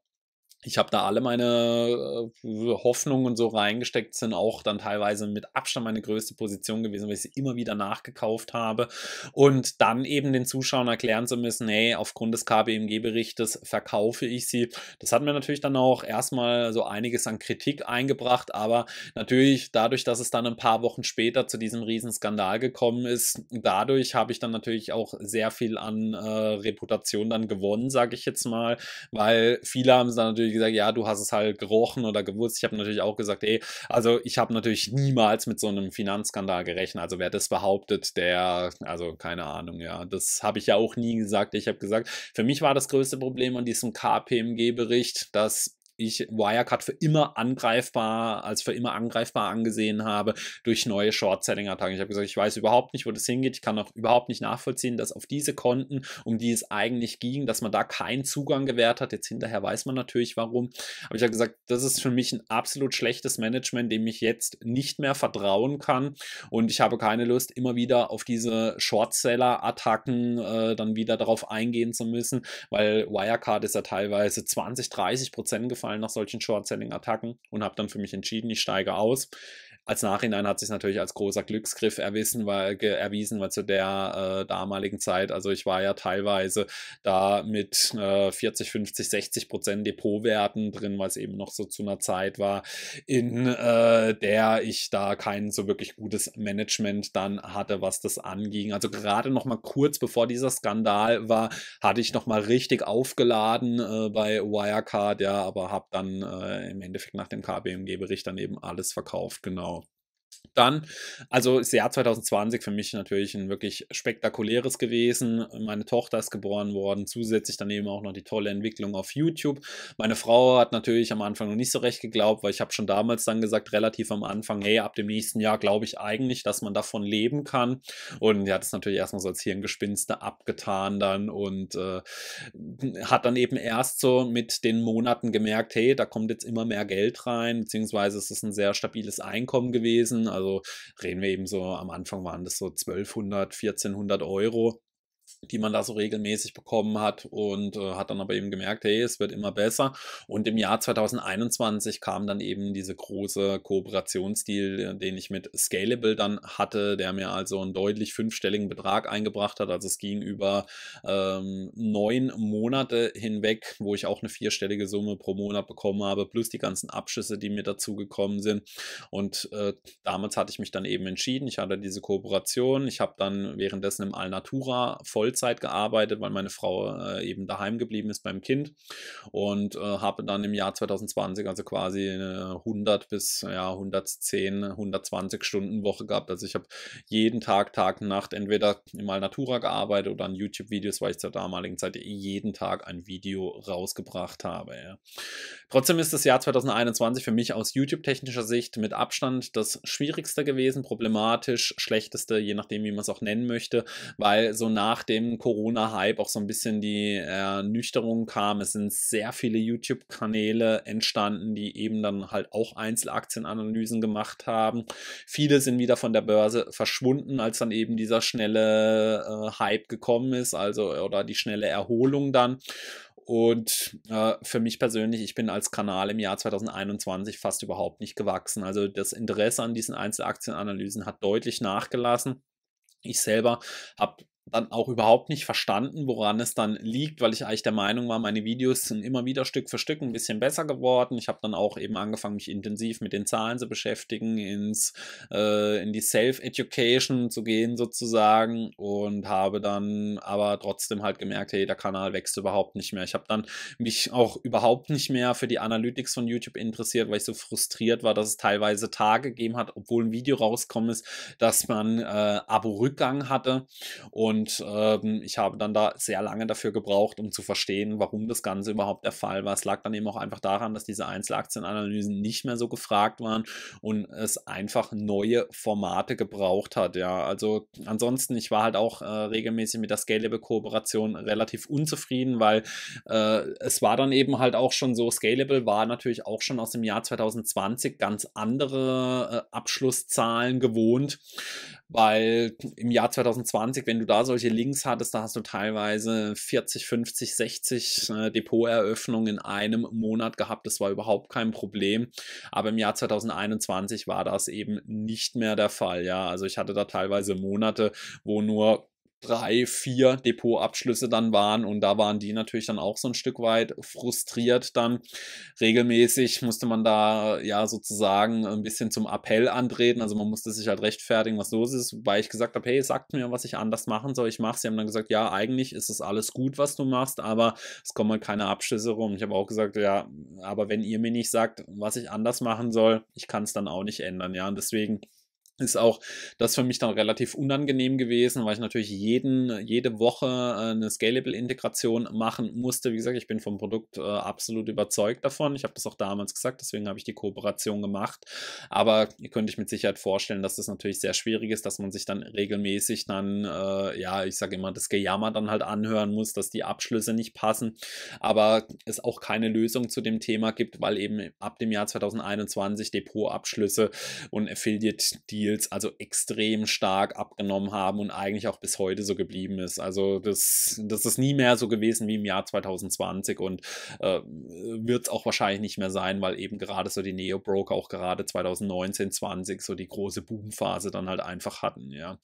ich habe da alle meine äh, Hoffnungen so reingesteckt, sind auch dann teilweise mit Abstand meine größte Position gewesen, weil ich sie immer wieder nachgekauft habe. Und dann eben den Zuschauern erklären zu müssen, hey, aufgrund des kbmg berichtes verkaufe ich sie. Das hat mir natürlich dann auch erstmal so einiges an Kritik eingebracht, aber natürlich dadurch, dass es dann ein paar Wochen später zu diesem Riesenskandal gekommen ist, dadurch habe ich dann natürlich auch sehr viel an äh, Reputation dann gewonnen, sage ich jetzt mal, weil viele haben es dann natürlich gesagt, ja, du hast es halt gerochen oder gewusst. Ich habe natürlich auch gesagt, ey, also ich habe natürlich niemals mit so einem Finanzskandal gerechnet. Also wer das behauptet, der, also keine Ahnung, ja, das habe ich ja auch nie gesagt. Ich habe gesagt, für mich war das größte Problem an diesem KPMG-Bericht, dass ich Wirecard für immer angreifbar, als für immer angreifbar angesehen habe durch neue Short-Selling-Attacken. Ich habe gesagt, ich weiß überhaupt nicht, wo das hingeht. Ich kann auch überhaupt nicht nachvollziehen, dass auf diese Konten, um die es eigentlich ging, dass man da keinen Zugang gewährt hat. Jetzt hinterher weiß man natürlich warum. Aber ich habe gesagt, das ist für mich ein absolut schlechtes Management, dem ich jetzt nicht mehr vertrauen kann. Und ich habe keine Lust, immer wieder auf diese Short-Seller-Attacken äh, dann wieder darauf eingehen zu müssen, weil Wirecard ist ja teilweise 20, 30 Prozent gefallen gefallen nach solchen Short-Selling-Attacken und habe dann für mich entschieden, ich steige aus. Als Nachhinein hat sich natürlich als großer Glücksgriff erwiesen, weil, erwiesen, weil zu der äh, damaligen Zeit, also ich war ja teilweise da mit äh, 40, 50, 60 Prozent Depotwerten drin, weil es eben noch so zu einer Zeit war, in äh, der ich da kein so wirklich gutes Management dann hatte, was das anging. Also gerade noch mal kurz bevor dieser Skandal war, hatte ich noch mal richtig aufgeladen äh, bei Wirecard, ja, aber habe dann äh, im Endeffekt nach dem KBMG-Bericht dann eben alles verkauft, genau dann, also das Jahr 2020 für mich natürlich ein wirklich spektakuläres gewesen. Meine Tochter ist geboren worden, zusätzlich daneben auch noch die tolle Entwicklung auf YouTube. Meine Frau hat natürlich am Anfang noch nicht so recht geglaubt, weil ich habe schon damals dann gesagt, relativ am Anfang, hey, ab dem nächsten Jahr glaube ich eigentlich, dass man davon leben kann. Und die hat es natürlich erstmal so als Hirngespinste abgetan dann und äh, hat dann eben erst so mit den Monaten gemerkt, hey, da kommt jetzt immer mehr Geld rein, beziehungsweise es ist ein sehr stabiles Einkommen gewesen. Also also reden wir eben so, am Anfang waren das so 1200, 1400 Euro die man da so regelmäßig bekommen hat und äh, hat dann aber eben gemerkt, hey, es wird immer besser. Und im Jahr 2021 kam dann eben diese große Kooperationsdeal, äh, den ich mit Scalable dann hatte, der mir also einen deutlich fünfstelligen Betrag eingebracht hat. Also es ging über ähm, neun Monate hinweg, wo ich auch eine vierstellige Summe pro Monat bekommen habe, plus die ganzen Abschüsse, die mir dazu gekommen sind. Und äh, damals hatte ich mich dann eben entschieden, ich hatte diese Kooperation, ich habe dann währenddessen im Alnatura Vollzeit gearbeitet, weil meine Frau äh, eben daheim geblieben ist beim Kind und äh, habe dann im Jahr 2020 also quasi eine 100 bis ja, 110, 120 Stunden Woche gehabt. Also ich habe jeden Tag, Tag, Nacht entweder mal Natura gearbeitet oder an YouTube-Videos, weil ich zur damaligen Zeit jeden Tag ein Video rausgebracht habe. Ja. Trotzdem ist das Jahr 2021 für mich aus YouTube-technischer Sicht mit Abstand das schwierigste gewesen, problematisch, schlechteste, je nachdem, wie man es auch nennen möchte, weil so nach dem Corona-Hype auch so ein bisschen die Ernüchterung kam. Es sind sehr viele YouTube-Kanäle entstanden, die eben dann halt auch Einzelaktienanalysen gemacht haben. Viele sind wieder von der Börse verschwunden, als dann eben dieser schnelle äh, Hype gekommen ist, also oder die schnelle Erholung dann. Und äh, für mich persönlich, ich bin als Kanal im Jahr 2021 fast überhaupt nicht gewachsen. Also das Interesse an diesen Einzelaktienanalysen hat deutlich nachgelassen. Ich selber habe dann auch überhaupt nicht verstanden, woran es dann liegt, weil ich eigentlich der Meinung war, meine Videos sind immer wieder Stück für Stück ein bisschen besser geworden. Ich habe dann auch eben angefangen, mich intensiv mit den Zahlen zu beschäftigen, ins, äh, in die Self-Education zu gehen sozusagen und habe dann aber trotzdem halt gemerkt, hey, der Kanal wächst überhaupt nicht mehr. Ich habe dann mich auch überhaupt nicht mehr für die Analytics von YouTube interessiert, weil ich so frustriert war, dass es teilweise Tage gegeben hat, obwohl ein Video rausgekommen ist, dass man äh, Abo-Rückgang hatte und und ähm, ich habe dann da sehr lange dafür gebraucht, um zu verstehen, warum das Ganze überhaupt der Fall war. Es lag dann eben auch einfach daran, dass diese Einzelaktienanalysen nicht mehr so gefragt waren und es einfach neue Formate gebraucht hat. Ja, also ansonsten, ich war halt auch äh, regelmäßig mit der Scalable-Kooperation relativ unzufrieden, weil äh, es war dann eben halt auch schon so, Scalable war natürlich auch schon aus dem Jahr 2020 ganz andere äh, Abschlusszahlen gewohnt. Weil im Jahr 2020, wenn du da solche Links hattest, da hast du teilweise 40, 50, 60 Depoteröffnungen in einem Monat gehabt. Das war überhaupt kein Problem. Aber im Jahr 2021 war das eben nicht mehr der Fall. Ja, also ich hatte da teilweise Monate, wo nur drei, vier Depotabschlüsse dann waren und da waren die natürlich dann auch so ein Stück weit frustriert dann. Regelmäßig musste man da ja sozusagen ein bisschen zum Appell antreten, also man musste sich halt rechtfertigen, was los ist, weil ich gesagt habe, hey, sagt mir, was ich anders machen soll, ich mache Sie haben dann gesagt, ja, eigentlich ist es alles gut, was du machst, aber es kommen halt keine Abschlüsse rum. Ich habe auch gesagt, ja, aber wenn ihr mir nicht sagt, was ich anders machen soll, ich kann es dann auch nicht ändern, ja, und deswegen ist auch das für mich dann relativ unangenehm gewesen, weil ich natürlich jeden, jede Woche äh, eine Scalable-Integration machen musste. Wie gesagt, ich bin vom Produkt äh, absolut überzeugt davon. Ich habe das auch damals gesagt, deswegen habe ich die Kooperation gemacht. Aber ihr könnt euch mit Sicherheit vorstellen, dass das natürlich sehr schwierig ist, dass man sich dann regelmäßig dann, äh, ja, ich sage immer, das Gejammer dann halt anhören muss, dass die Abschlüsse nicht passen. Aber es auch keine Lösung zu dem Thema gibt, weil eben ab dem Jahr 2021 Depotabschlüsse und Affiliate, die Spiels also extrem stark abgenommen haben und eigentlich auch bis heute so geblieben ist. Also das, das ist nie mehr so gewesen wie im Jahr 2020 und äh, wird es auch wahrscheinlich nicht mehr sein, weil eben gerade so die Neo-Broker auch gerade 2019, 20 so die große Boomphase dann halt einfach hatten, ja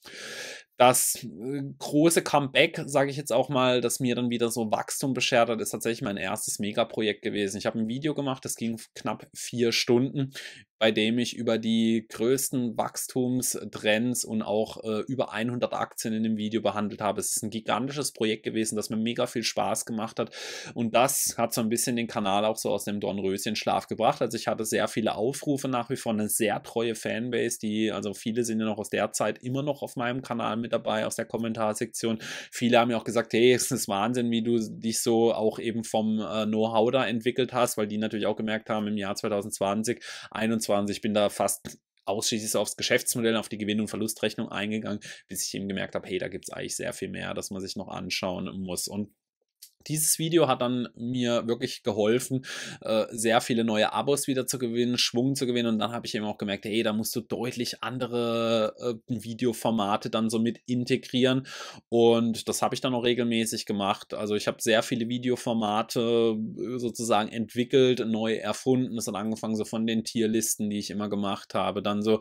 das äh, große Comeback, sage ich jetzt auch mal, das mir dann wieder so Wachstum beschert hat, ist tatsächlich mein erstes Megaprojekt gewesen. Ich habe ein Video gemacht, das ging knapp vier Stunden, bei dem ich über die größten Wachstumstrends und auch äh, über 100 Aktien in dem Video behandelt habe. Es ist ein gigantisches Projekt gewesen, das mir mega viel Spaß gemacht hat und das hat so ein bisschen den Kanal auch so aus dem Dornröschen-Schlaf gebracht. Also ich hatte sehr viele Aufrufe nach wie vor, eine sehr treue Fanbase, die, also viele sind ja noch aus der Zeit immer noch auf meinem Kanal mit dabei aus der Kommentarsektion. Viele haben ja auch gesagt, hey, es ist Wahnsinn, wie du dich so auch eben vom äh, Know-how da entwickelt hast, weil die natürlich auch gemerkt haben, im Jahr 2020, 2021 ich bin da fast ausschließlich aufs Geschäftsmodell, auf die Gewinn- und Verlustrechnung eingegangen, bis ich eben gemerkt habe, hey, da gibt es eigentlich sehr viel mehr, dass man sich noch anschauen muss. Und dieses Video hat dann mir wirklich geholfen, äh, sehr viele neue Abos wieder zu gewinnen, Schwung zu gewinnen. Und dann habe ich eben auch gemerkt, hey, da musst du deutlich andere äh, Videoformate dann so mit integrieren. Und das habe ich dann auch regelmäßig gemacht. Also ich habe sehr viele Videoformate äh, sozusagen entwickelt, neu erfunden. Das hat angefangen so von den Tierlisten, die ich immer gemacht habe, dann so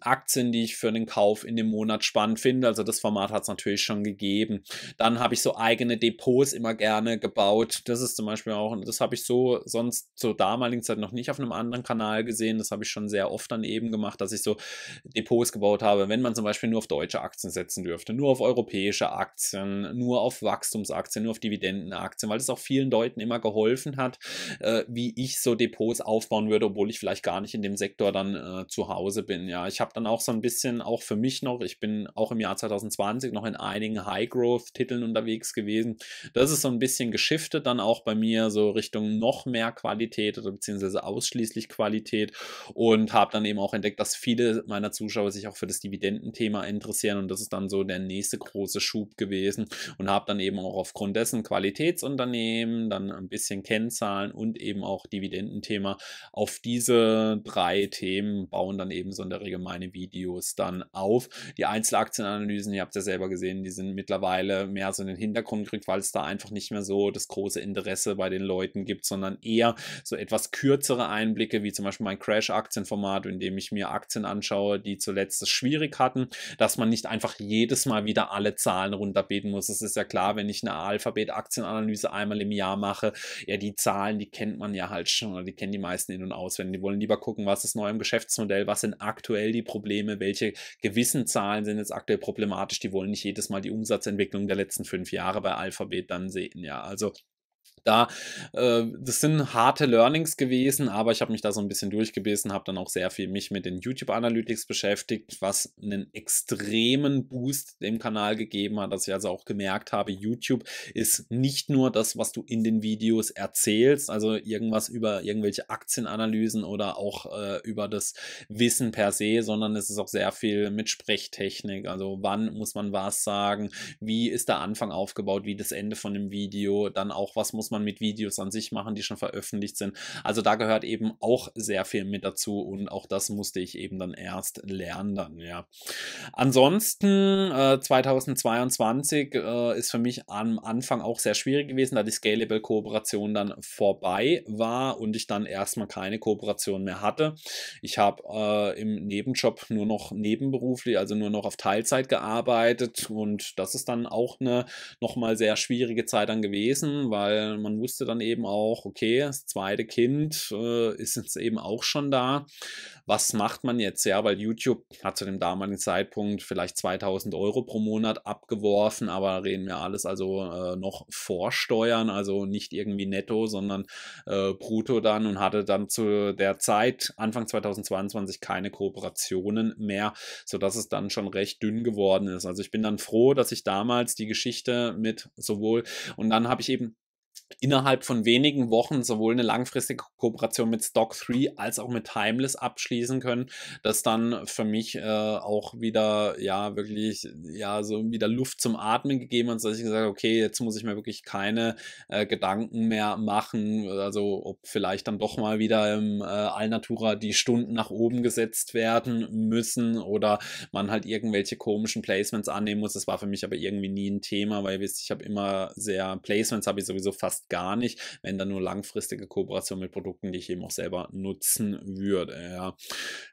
Aktien, die ich für den Kauf in dem Monat spannend finde. Also das Format hat es natürlich schon gegeben. Dann habe ich so eigene Depots immer immer gerne gebaut. Das ist zum Beispiel auch, das habe ich so sonst zur damaligen Zeit noch nicht auf einem anderen Kanal gesehen. Das habe ich schon sehr oft dann eben gemacht, dass ich so Depots gebaut habe. Wenn man zum Beispiel nur auf deutsche Aktien setzen dürfte, nur auf europäische Aktien, nur auf Wachstumsaktien, nur auf Dividendenaktien, weil es auch vielen Leuten immer geholfen hat, äh, wie ich so Depots aufbauen würde, obwohl ich vielleicht gar nicht in dem Sektor dann äh, zu Hause bin. Ja, ich habe dann auch so ein bisschen auch für mich noch, ich bin auch im Jahr 2020 noch in einigen High-Growth-Titeln unterwegs gewesen. Das ist ist so ein bisschen geschiftet dann auch bei mir so Richtung noch mehr Qualität oder beziehungsweise ausschließlich Qualität und habe dann eben auch entdeckt, dass viele meiner Zuschauer sich auch für das Dividendenthema interessieren und das ist dann so der nächste große Schub gewesen und habe dann eben auch aufgrund dessen Qualitätsunternehmen, dann ein bisschen Kennzahlen und eben auch Dividendenthema. Auf diese drei Themen bauen dann eben so in der Regel meine Videos dann auf. Die Einzelaktienanalysen, ihr habt ja selber gesehen, die sind mittlerweile mehr so in den Hintergrund gerückt, weil es da einfach einfach nicht mehr so das große Interesse bei den Leuten gibt, sondern eher so etwas kürzere Einblicke, wie zum Beispiel mein Crash-Aktienformat, in dem ich mir Aktien anschaue, die zuletzt es schwierig hatten, dass man nicht einfach jedes Mal wieder alle Zahlen runterbeten muss. Es ist ja klar, wenn ich eine Alphabet-Aktienanalyse einmal im Jahr mache, ja, die Zahlen, die kennt man ja halt schon oder die kennen die meisten in- und auswendig. Die wollen lieber gucken, was ist neu im Geschäftsmodell, was sind aktuell die Probleme, welche gewissen Zahlen sind jetzt aktuell problematisch. Die wollen nicht jedes Mal die Umsatzentwicklung der letzten fünf Jahre bei Alphabet dann sehen sehen, ja. Also da, äh, das sind harte Learnings gewesen, aber ich habe mich da so ein bisschen durchgebissen, habe dann auch sehr viel mich mit den YouTube Analytics beschäftigt, was einen extremen Boost dem Kanal gegeben hat, dass ich also auch gemerkt habe, YouTube ist nicht nur das, was du in den Videos erzählst, also irgendwas über irgendwelche Aktienanalysen oder auch äh, über das Wissen per se, sondern es ist auch sehr viel mit Sprechtechnik, also wann muss man was sagen, wie ist der Anfang aufgebaut, wie das Ende von dem Video, dann auch was muss man mit Videos an sich machen, die schon veröffentlicht sind. Also da gehört eben auch sehr viel mit dazu und auch das musste ich eben dann erst lernen dann, ja. Ansonsten äh, 2022 äh, ist für mich am Anfang auch sehr schwierig gewesen, da die Scalable-Kooperation dann vorbei war und ich dann erstmal keine Kooperation mehr hatte. Ich habe äh, im Nebenjob nur noch nebenberuflich, also nur noch auf Teilzeit gearbeitet und das ist dann auch eine nochmal sehr schwierige Zeit dann gewesen, weil man wusste dann eben auch, okay, das zweite Kind äh, ist jetzt eben auch schon da. Was macht man jetzt? Ja, weil YouTube hat zu dem damaligen Zeitpunkt vielleicht 2000 Euro pro Monat abgeworfen, aber reden wir alles also äh, noch Steuern, also nicht irgendwie netto, sondern äh, brutto dann und hatte dann zu der Zeit Anfang 2022 keine Kooperationen mehr, sodass es dann schon recht dünn geworden ist. Also ich bin dann froh, dass ich damals die Geschichte mit sowohl und dann habe ich eben innerhalb von wenigen Wochen sowohl eine langfristige Kooperation mit Stock 3 als auch mit Timeless abschließen können, das dann für mich äh, auch wieder ja wirklich ja so wieder Luft zum Atmen gegeben hat, dass ich gesagt habe, okay, jetzt muss ich mir wirklich keine äh, Gedanken mehr machen, also ob vielleicht dann doch mal wieder im äh, Allnatura die Stunden nach oben gesetzt werden müssen oder man halt irgendwelche komischen Placements annehmen muss. Das war für mich aber irgendwie nie ein Thema, weil ihr wisst, ich habe immer sehr Placements habe ich sowieso fast fast gar nicht, wenn dann nur langfristige Kooperation mit Produkten, die ich eben auch selber nutzen würde. Ja.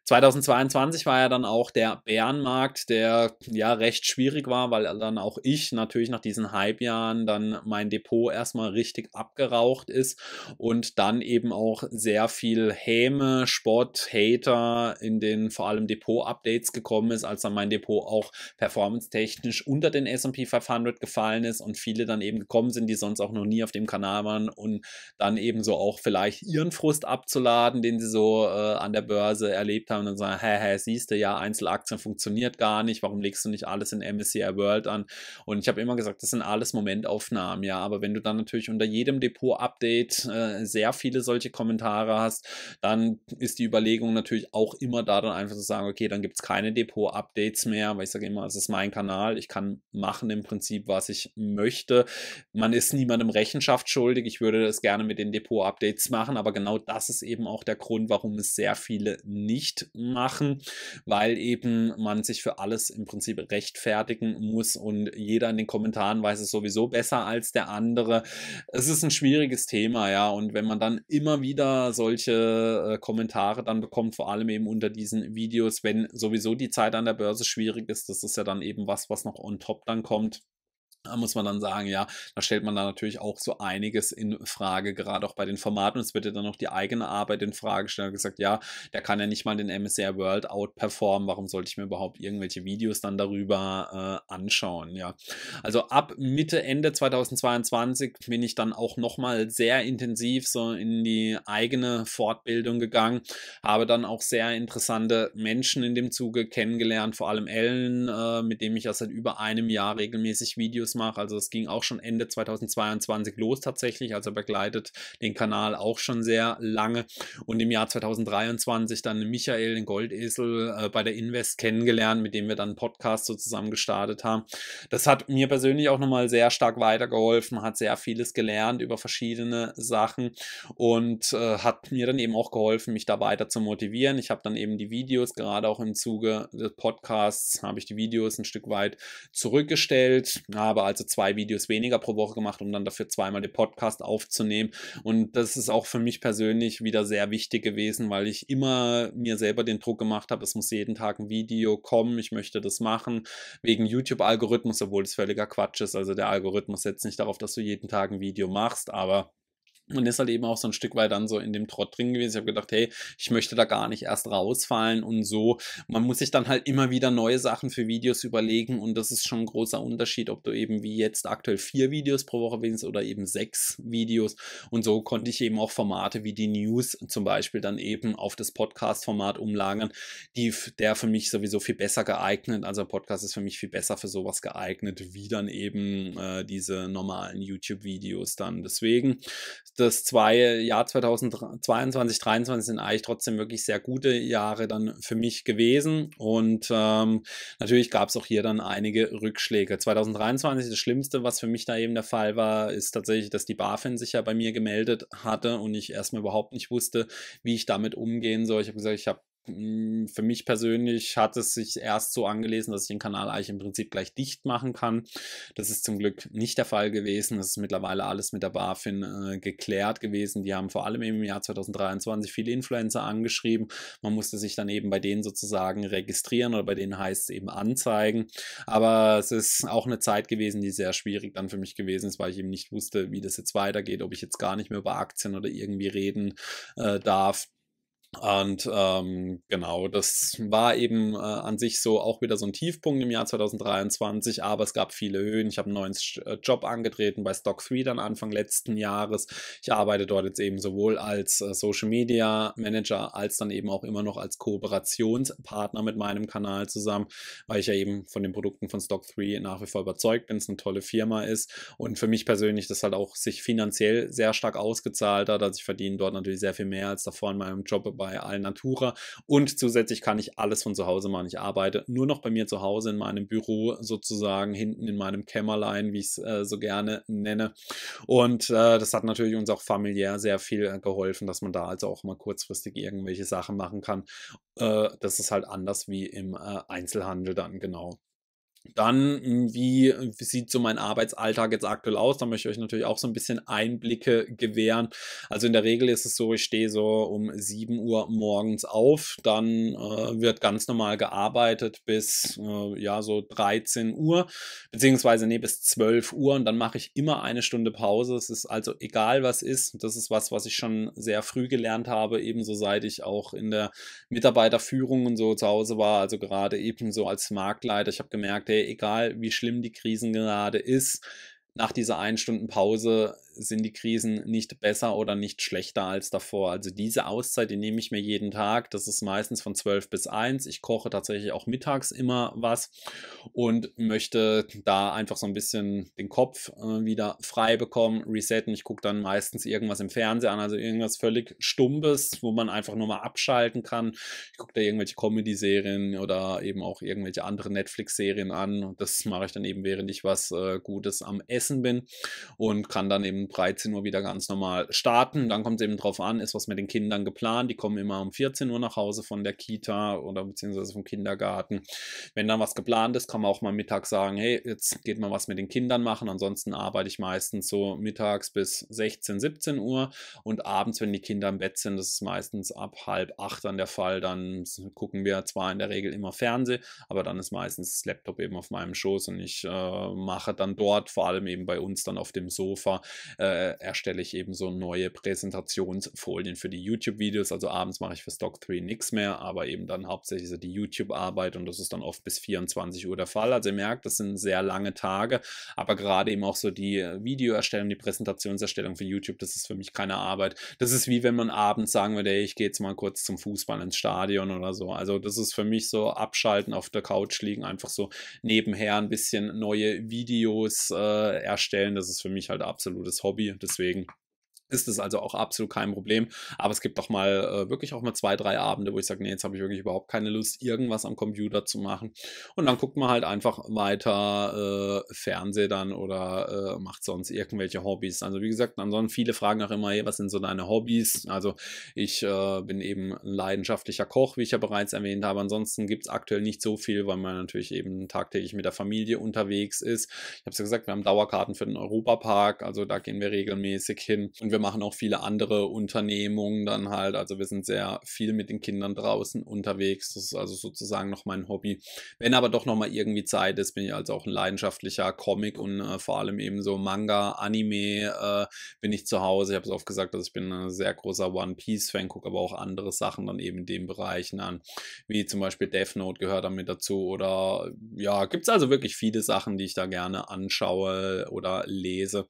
2022 war ja dann auch der Bärenmarkt, der ja recht schwierig war, weil dann auch ich natürlich nach diesen Hype-Jahren dann mein Depot erstmal richtig abgeraucht ist und dann eben auch sehr viel Häme, Spott, Hater in den vor allem Depot-Updates gekommen ist, als dann mein Depot auch performance-technisch unter den S&P 500 gefallen ist und viele dann eben gekommen sind, die sonst auch noch nie auf dem Kanal Kanalmann und dann eben so auch vielleicht ihren Frust abzuladen, den sie so äh, an der Börse erlebt haben und sagen, hä, hä, siehst du ja, Einzelaktien funktioniert gar nicht, warum legst du nicht alles in MSCI World an? Und ich habe immer gesagt, das sind alles Momentaufnahmen, ja, aber wenn du dann natürlich unter jedem Depot-Update äh, sehr viele solche Kommentare hast, dann ist die Überlegung natürlich auch immer da, dann einfach zu sagen, okay, dann gibt es keine Depot-Updates mehr, weil ich sage immer, es ist mein Kanal, ich kann machen im Prinzip, was ich möchte. Man ist niemandem Rechenschaft Verdacht schuldig. Ich würde das gerne mit den Depot-Updates machen, aber genau das ist eben auch der Grund, warum es sehr viele nicht machen, weil eben man sich für alles im Prinzip rechtfertigen muss und jeder in den Kommentaren weiß es sowieso besser als der andere. Es ist ein schwieriges Thema, ja, und wenn man dann immer wieder solche äh, Kommentare dann bekommt, vor allem eben unter diesen Videos, wenn sowieso die Zeit an der Börse schwierig ist, das ist ja dann eben was, was noch on top dann kommt da muss man dann sagen, ja, da stellt man da natürlich auch so einiges in Frage, gerade auch bei den Formaten. Und es wird ja dann noch die eigene Arbeit in Frage gestellt. gesagt, ja, der kann ja nicht mal den MSR World outperformen. Warum sollte ich mir überhaupt irgendwelche Videos dann darüber äh, anschauen? Ja, also ab Mitte, Ende 2022 bin ich dann auch nochmal sehr intensiv so in die eigene Fortbildung gegangen, habe dann auch sehr interessante Menschen in dem Zuge kennengelernt, vor allem Ellen, äh, mit dem ich ja seit über einem Jahr regelmäßig Videos mache. Also es ging auch schon Ende 2022 los tatsächlich, also begleitet den Kanal auch schon sehr lange und im Jahr 2023 dann Michael, den Goldesel, äh, bei der Invest kennengelernt, mit dem wir dann einen Podcast so zusammen gestartet haben. Das hat mir persönlich auch nochmal sehr stark weitergeholfen, hat sehr vieles gelernt über verschiedene Sachen und äh, hat mir dann eben auch geholfen, mich da weiter zu motivieren. Ich habe dann eben die Videos, gerade auch im Zuge des Podcasts, habe ich die Videos ein Stück weit zurückgestellt, habe habe also zwei Videos weniger pro Woche gemacht, um dann dafür zweimal den Podcast aufzunehmen. Und das ist auch für mich persönlich wieder sehr wichtig gewesen, weil ich immer mir selber den Druck gemacht habe, es muss jeden Tag ein Video kommen, ich möchte das machen, wegen YouTube-Algorithmus, obwohl es völliger Quatsch ist. Also der Algorithmus setzt nicht darauf, dass du jeden Tag ein Video machst, aber und ist halt eben auch so ein Stück weit dann so in dem Trott drin gewesen. Ich habe gedacht, hey, ich möchte da gar nicht erst rausfallen und so. Man muss sich dann halt immer wieder neue Sachen für Videos überlegen und das ist schon ein großer Unterschied, ob du eben wie jetzt aktuell vier Videos pro Woche willst oder eben sechs Videos. Und so konnte ich eben auch Formate wie die News zum Beispiel dann eben auf das Podcast-Format umlagern, die, der für mich sowieso viel besser geeignet. Also Podcast ist für mich viel besser für sowas geeignet, wie dann eben äh, diese normalen YouTube-Videos dann. Deswegen das zwei, Jahr 2022, 2023 sind eigentlich trotzdem wirklich sehr gute Jahre dann für mich gewesen. Und ähm, natürlich gab es auch hier dann einige Rückschläge. 2023, das Schlimmste, was für mich da eben der Fall war, ist tatsächlich, dass die BaFin sich ja bei mir gemeldet hatte und ich erstmal überhaupt nicht wusste, wie ich damit umgehen soll. Ich habe gesagt, ich habe hm, für mich persönlich hat es sich erst so angelesen, dass ich den Kanal eigentlich im Prinzip gleich dicht machen kann. Das ist zum Glück nicht der Fall gewesen. Das ist mittlerweile alles mit der BaFin äh, geklärt gewesen. Die haben vor allem im Jahr 2023 viele Influencer angeschrieben. Man musste sich dann eben bei denen sozusagen registrieren oder bei denen heißt es eben anzeigen. Aber es ist auch eine Zeit gewesen, die sehr schwierig dann für mich gewesen ist, weil ich eben nicht wusste, wie das jetzt weitergeht, ob ich jetzt gar nicht mehr über Aktien oder irgendwie reden äh, darf. Und ähm, genau, das war eben äh, an sich so auch wieder so ein Tiefpunkt im Jahr 2023, aber es gab viele Höhen. Ich habe einen neuen äh, Job angetreten bei Stock 3 dann Anfang letzten Jahres. Ich arbeite dort jetzt eben sowohl als äh, Social Media Manager als dann eben auch immer noch als Kooperationspartner mit meinem Kanal zusammen, weil ich ja eben von den Produkten von Stock 3 nach wie vor überzeugt bin, es eine tolle Firma ist und für mich persönlich das halt auch sich finanziell sehr stark ausgezahlt hat. Also ich verdiene dort natürlich sehr viel mehr als davor in meinem Job bei Alnatura. Und zusätzlich kann ich alles von zu Hause machen. Ich arbeite nur noch bei mir zu Hause in meinem Büro sozusagen, hinten in meinem Kämmerlein, wie ich es äh, so gerne nenne. Und äh, das hat natürlich uns auch familiär sehr viel äh, geholfen, dass man da also auch mal kurzfristig irgendwelche Sachen machen kann. Äh, das ist halt anders wie im äh, Einzelhandel dann genau. Dann, hm, wie, sieht so mein Arbeitsalltag jetzt aktuell aus? Da möchte ich euch natürlich auch so ein bisschen Einblicke gewähren. Also in der Regel ist es so, ich stehe so um 7 Uhr morgens auf, dann äh, wird ganz normal gearbeitet bis äh, ja so 13 Uhr, beziehungsweise nee, bis 12 Uhr und dann mache ich immer eine Stunde Pause. Es ist also egal, was ist. Das ist was, was ich schon sehr früh gelernt habe, ebenso seit ich auch in der Mitarbeiterführung und so zu Hause war, also gerade eben so als Marktleiter. Ich habe gemerkt, hey, egal wie schlimm die Krisengerade ist, nach dieser 1 Stunden Pause sind die Krisen nicht besser oder nicht schlechter als davor. Also diese Auszeit, die nehme ich mir jeden Tag. Das ist meistens von 12 bis 1. Ich koche tatsächlich auch mittags immer was und möchte da einfach so ein bisschen den Kopf äh, wieder frei bekommen, resetten. Ich gucke dann meistens irgendwas im Fernseher an, also irgendwas völlig Stumpes, wo man einfach nur mal abschalten kann. Ich gucke da irgendwelche Comedy-Serien oder eben auch irgendwelche anderen Netflix-Serien an. Das mache ich dann eben, während ich was äh, Gutes am Essen bin und kann dann eben 13 Uhr wieder ganz normal starten. Dann kommt es eben drauf an, ist was mit den Kindern geplant. Die kommen immer um 14 Uhr nach Hause von der Kita oder beziehungsweise vom Kindergarten. Wenn dann was geplant ist, kann man auch mal mittags sagen, hey, jetzt geht mal was mit den Kindern machen. Ansonsten arbeite ich meistens so mittags bis 16, 17 Uhr und abends, wenn die Kinder im Bett sind, das ist meistens ab halb acht dann der Fall, dann gucken wir zwar in der Regel immer Fernseh, aber dann ist meistens das Laptop eben auf meinem Schoß und ich äh, mache dann dort vor allem eben bei uns dann auf dem Sofa äh, erstelle ich eben so neue Präsentationsfolien für die YouTube-Videos. Also abends mache ich für Stock 3 nichts mehr, aber eben dann hauptsächlich so die YouTube-Arbeit und das ist dann oft bis 24 Uhr der Fall. Also ihr merkt, das sind sehr lange Tage, aber gerade eben auch so die äh, Videoerstellung, die Präsentationserstellung für YouTube, das ist für mich keine Arbeit. Das ist wie wenn man abends sagen würde, ich gehe jetzt mal kurz zum Fußball ins Stadion oder so. Also das ist für mich so abschalten, auf der Couch liegen, einfach so nebenher ein bisschen neue Videos äh, erstellen. Das ist für mich halt absolutes Hobby. Hobby. Deswegen ist es also auch absolut kein Problem. Aber es gibt auch mal äh, wirklich auch mal zwei, drei Abende, wo ich sage, nee, jetzt habe ich wirklich überhaupt keine Lust, irgendwas am Computer zu machen. Und dann guckt man halt einfach weiter äh, Fernseh dann oder äh, macht sonst irgendwelche Hobbys. Also wie gesagt, ansonsten viele fragen auch immer, hey, was sind so deine Hobbys? Also ich äh, bin eben ein leidenschaftlicher Koch, wie ich ja bereits erwähnt habe. Ansonsten gibt es aktuell nicht so viel, weil man natürlich eben tagtäglich mit der Familie unterwegs ist. Ich habe es ja gesagt, wir haben Dauerkarten für den Europapark, also da gehen wir regelmäßig hin. Und wir wir machen auch viele andere Unternehmungen dann halt. Also wir sind sehr viel mit den Kindern draußen unterwegs. Das ist also sozusagen noch mein Hobby. Wenn aber doch nochmal irgendwie Zeit ist, bin ich also auch ein leidenschaftlicher Comic und äh, vor allem eben so Manga, Anime äh, bin ich zu Hause. Ich habe es oft gesagt, dass ich bin ein sehr großer One Piece-Fan, gucke aber auch andere Sachen dann eben in den Bereichen ne? an, wie zum Beispiel Death Note gehört damit dazu oder ja, gibt es also wirklich viele Sachen, die ich da gerne anschaue oder lese.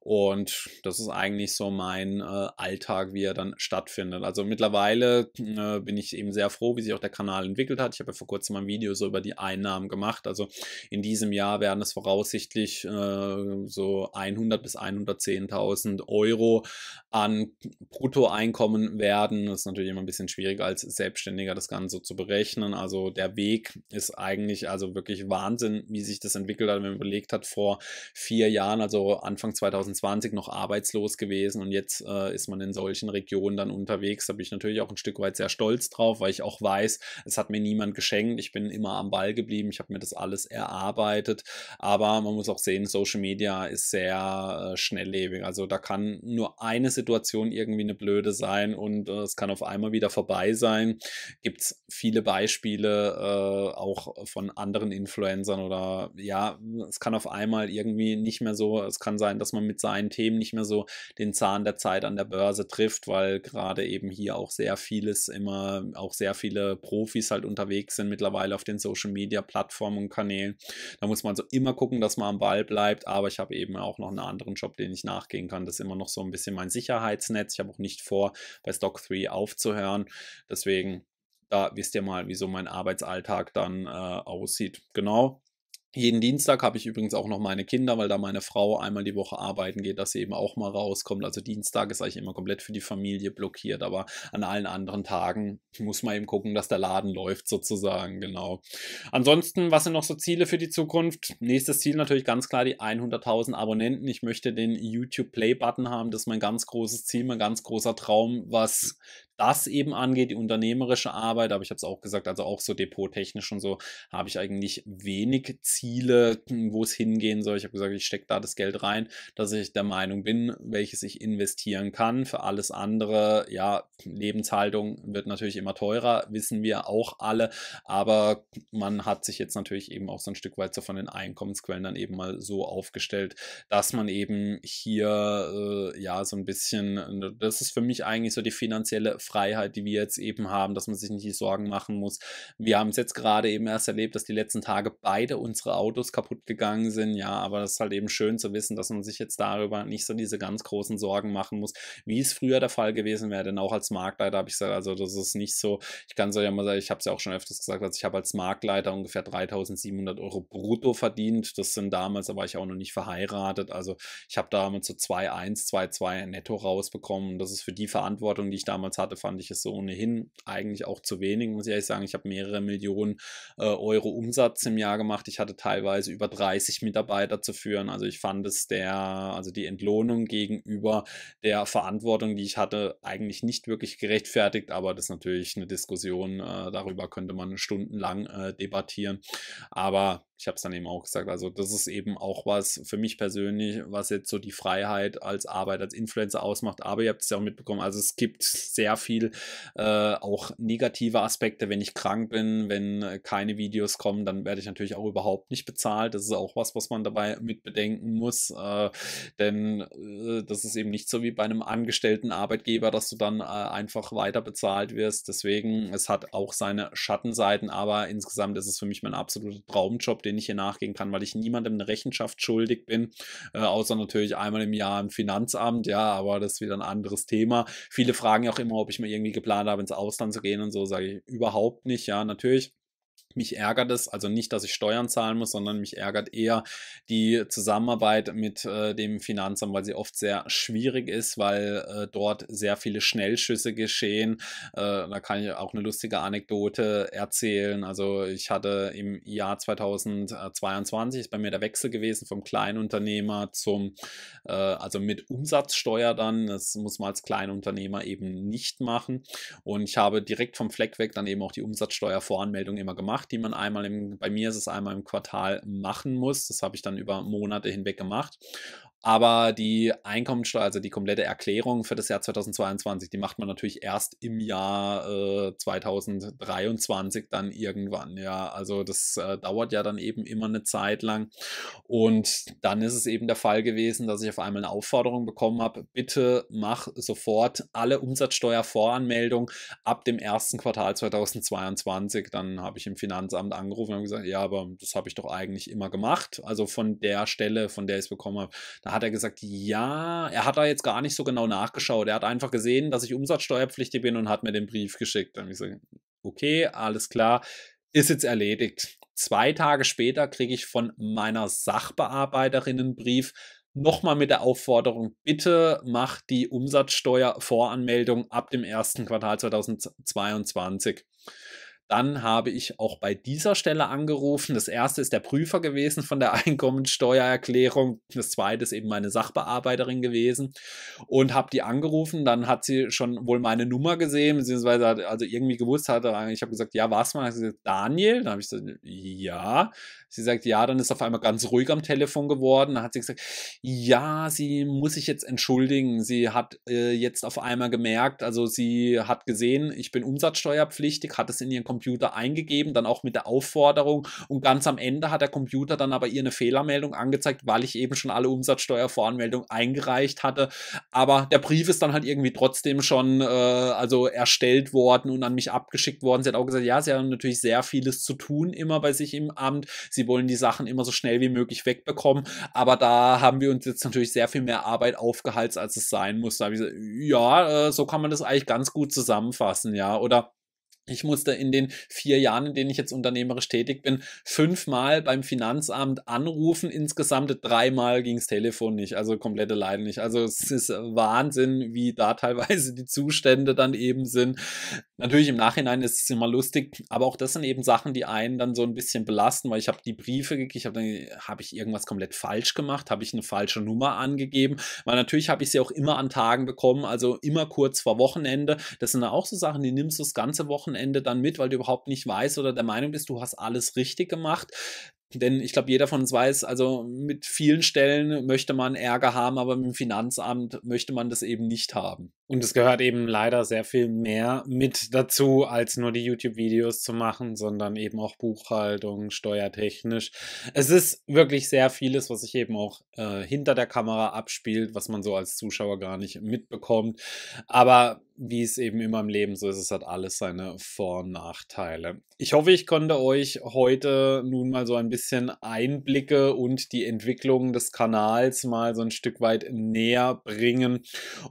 Und das ist eigentlich so mein äh, Alltag, wie er dann stattfindet. Also mittlerweile äh, bin ich eben sehr froh, wie sich auch der Kanal entwickelt hat. Ich habe ja vor kurzem ein Video so über die Einnahmen gemacht. Also in diesem Jahr werden es voraussichtlich äh, so 100 bis 110.000 Euro an Bruttoeinkommen werden. Das ist natürlich immer ein bisschen schwieriger als Selbstständiger das Ganze zu berechnen. Also der Weg ist eigentlich also wirklich Wahnsinn, wie sich das entwickelt hat. Wenn man überlegt hat, vor vier Jahren, also Anfang 2020 noch arbeitslos gewesen, gewesen und jetzt äh, ist man in solchen Regionen dann unterwegs. Da bin ich natürlich auch ein Stück weit sehr stolz drauf, weil ich auch weiß, es hat mir niemand geschenkt. Ich bin immer am Ball geblieben, ich habe mir das alles erarbeitet. Aber man muss auch sehen, Social Media ist sehr äh, schnelllebig. Also da kann nur eine Situation irgendwie eine blöde sein und äh, es kann auf einmal wieder vorbei sein. Gibt es viele Beispiele äh, auch von anderen Influencern oder ja, es kann auf einmal irgendwie nicht mehr so, es kann sein, dass man mit seinen Themen nicht mehr so den Zeit Zahn der Zeit an der Börse trifft, weil gerade eben hier auch sehr vieles immer, auch sehr viele Profis halt unterwegs sind mittlerweile auf den Social Media Plattformen und Kanälen. Da muss man so immer gucken, dass man am Ball bleibt, aber ich habe eben auch noch einen anderen Job, den ich nachgehen kann. Das ist immer noch so ein bisschen mein Sicherheitsnetz. Ich habe auch nicht vor, bei Stock 3 aufzuhören. Deswegen, da wisst ihr mal, wieso mein Arbeitsalltag dann äh, aussieht. Genau. Jeden Dienstag habe ich übrigens auch noch meine Kinder, weil da meine Frau einmal die Woche arbeiten geht, dass sie eben auch mal rauskommt. Also Dienstag ist eigentlich immer komplett für die Familie blockiert, aber an allen anderen Tagen muss man eben gucken, dass der Laden läuft sozusagen, genau. Ansonsten, was sind noch so Ziele für die Zukunft? Nächstes Ziel natürlich ganz klar die 100.000 Abonnenten. Ich möchte den YouTube Play Button haben, das ist mein ganz großes Ziel, mein ganz großer Traum, was das eben angeht, die unternehmerische Arbeit, aber ich habe es auch gesagt, also auch so depottechnisch und so, habe ich eigentlich wenig Ziele, hm, wo es hingehen soll. Ich habe gesagt, ich stecke da das Geld rein, dass ich der Meinung bin, welches ich investieren kann. Für alles andere, ja, Lebenshaltung wird natürlich immer teurer, wissen wir auch alle, aber man hat sich jetzt natürlich eben auch so ein Stück weit so von den Einkommensquellen dann eben mal so aufgestellt, dass man eben hier äh, ja so ein bisschen, das ist für mich eigentlich so die finanzielle Freiheit, die wir jetzt eben haben, dass man sich nicht die Sorgen machen muss. Wir haben es jetzt gerade eben erst erlebt, dass die letzten Tage beide unsere Autos kaputt gegangen sind. Ja, aber das ist halt eben schön zu wissen, dass man sich jetzt darüber nicht so diese ganz großen Sorgen machen muss, wie es früher der Fall gewesen wäre. Denn auch als Marktleiter habe ich gesagt, also das ist nicht so, ich kann es euch ja mal sagen, ich habe es ja auch schon öfters gesagt, also ich habe als Marktleiter ungefähr 3700 Euro brutto verdient. Das sind damals, aber ich auch noch nicht verheiratet. Also ich habe damals so 2,1, 2,2 netto rausbekommen. Das ist für die Verantwortung, die ich damals hatte, fand ich es so ohnehin eigentlich auch zu wenig, muss ich ehrlich sagen. Ich habe mehrere Millionen äh, Euro Umsatz im Jahr gemacht. Ich hatte teilweise über 30 Mitarbeiter zu führen. Also ich fand es der, also die Entlohnung gegenüber der Verantwortung, die ich hatte, eigentlich nicht wirklich gerechtfertigt. Aber das ist natürlich eine Diskussion. Äh, darüber könnte man stundenlang äh, debattieren. Aber ich habe es dann eben auch gesagt, also das ist eben auch was für mich persönlich, was jetzt so die Freiheit als Arbeit, als Influencer ausmacht. Aber ihr habt es ja auch mitbekommen, also es gibt sehr viel äh, auch negative Aspekte. Wenn ich krank bin, wenn äh, keine Videos kommen, dann werde ich natürlich auch überhaupt nicht bezahlt. Das ist auch was, was man dabei mitbedenken muss. Äh, denn äh, das ist eben nicht so wie bei einem angestellten Arbeitgeber, dass du dann äh, einfach weiter bezahlt wirst. Deswegen, es hat auch seine Schattenseiten, aber insgesamt ist es für mich mein absoluter Traumjob, denen ich hier nachgehen kann, weil ich niemandem eine Rechenschaft schuldig bin, äh, außer natürlich einmal im Jahr im Finanzamt, ja, aber das ist wieder ein anderes Thema. Viele fragen ja auch immer, ob ich mir irgendwie geplant habe, ins Ausland zu gehen und so, sage ich überhaupt nicht, ja, natürlich mich ärgert es, also nicht, dass ich Steuern zahlen muss, sondern mich ärgert eher die Zusammenarbeit mit äh, dem Finanzamt, weil sie oft sehr schwierig ist, weil äh, dort sehr viele Schnellschüsse geschehen. Äh, da kann ich auch eine lustige Anekdote erzählen. Also ich hatte im Jahr 2022 ist bei mir der Wechsel gewesen vom Kleinunternehmer zum, äh, also mit Umsatzsteuer dann. Das muss man als Kleinunternehmer eben nicht machen. Und ich habe direkt vom Fleck weg dann eben auch die Umsatzsteuervoranmeldung immer gemacht macht, die man einmal im, bei mir ist es einmal im Quartal machen muss. Das habe ich dann über Monate hinweg gemacht. Aber die Einkommensteuer, also die komplette Erklärung für das Jahr 2022, die macht man natürlich erst im Jahr äh, 2023 dann irgendwann. Ja, also das äh, dauert ja dann eben immer eine Zeit lang. Und dann ist es eben der Fall gewesen, dass ich auf einmal eine Aufforderung bekommen habe, bitte mach sofort alle Umsatzsteuervoranmeldungen ab dem ersten Quartal 2022. Dann habe ich im Finanzamt angerufen und gesagt, ja, aber das habe ich doch eigentlich immer gemacht. Also von der Stelle, von der ich es bekommen habe, da hat er gesagt, ja, er hat da jetzt gar nicht so genau nachgeschaut. Er hat einfach gesehen, dass ich umsatzsteuerpflichtig bin und hat mir den Brief geschickt. Dann habe ich gesagt, okay, alles klar, ist jetzt erledigt. Zwei Tage später kriege ich von meiner Sachbearbeiterin einen Brief, nochmal mit der Aufforderung, bitte mach die Umsatzsteuervoranmeldung ab dem ersten Quartal 2022. Dann habe ich auch bei dieser Stelle angerufen. Das erste ist der Prüfer gewesen von der Einkommensteuererklärung. Das zweite ist eben meine Sachbearbeiterin gewesen und habe die angerufen. Dann hat sie schon wohl meine Nummer gesehen, beziehungsweise hat also irgendwie gewusst hatte. Ich habe gesagt, ja, was man? Daniel? Dann habe ich gesagt, ja. Sie sagt, ja, dann ist auf einmal ganz ruhig am Telefon geworden. Dann hat sie gesagt, ja, sie muss sich jetzt entschuldigen. Sie hat äh, jetzt auf einmal gemerkt, also sie hat gesehen, ich bin umsatzsteuerpflichtig, hat es in ihren Computer eingegeben, dann auch mit der Aufforderung. Und ganz am Ende hat der Computer dann aber ihr eine Fehlermeldung angezeigt, weil ich eben schon alle Umsatzsteuervoranmeldungen eingereicht hatte. Aber der Brief ist dann halt irgendwie trotzdem schon äh, also erstellt worden und an mich abgeschickt worden. Sie hat auch gesagt, ja, sie haben natürlich sehr vieles zu tun immer bei sich im Amt. Sie Sie wollen die Sachen immer so schnell wie möglich wegbekommen. Aber da haben wir uns jetzt natürlich sehr viel mehr Arbeit aufgehalst, als es sein muss. Da habe ich gesagt, ja, äh, so kann man das eigentlich ganz gut zusammenfassen, ja. Oder ich musste in den vier Jahren, in denen ich jetzt unternehmerisch tätig bin, fünfmal beim Finanzamt anrufen. Insgesamt dreimal ging das Telefon nicht, also komplette Leiden nicht. Also es ist Wahnsinn, wie da teilweise die Zustände dann eben sind. Natürlich im Nachhinein ist es immer lustig, aber auch das sind eben Sachen, die einen dann so ein bisschen belasten, weil ich habe die Briefe gekriegt, ich habe habe ich irgendwas komplett falsch gemacht, habe ich eine falsche Nummer angegeben, weil natürlich habe ich sie auch immer an Tagen bekommen, also immer kurz vor Wochenende. Das sind auch so Sachen, die nimmst du das ganze Wochenende Ende dann mit, weil du überhaupt nicht weißt oder der Meinung bist, du hast alles richtig gemacht. Denn ich glaube, jeder von uns weiß, also mit vielen Stellen möchte man Ärger haben, aber mit dem Finanzamt möchte man das eben nicht haben. Und es gehört eben leider sehr viel mehr mit dazu, als nur die YouTube-Videos zu machen, sondern eben auch Buchhaltung, steuertechnisch. Es ist wirklich sehr vieles, was sich eben auch äh, hinter der Kamera abspielt, was man so als Zuschauer gar nicht mitbekommt. Aber wie es eben immer im Leben so ist, es hat alles seine Vor- und Nachteile. Ich hoffe, ich konnte euch heute nun mal so ein bisschen Einblicke und die Entwicklung des Kanals mal so ein Stück weit näher bringen.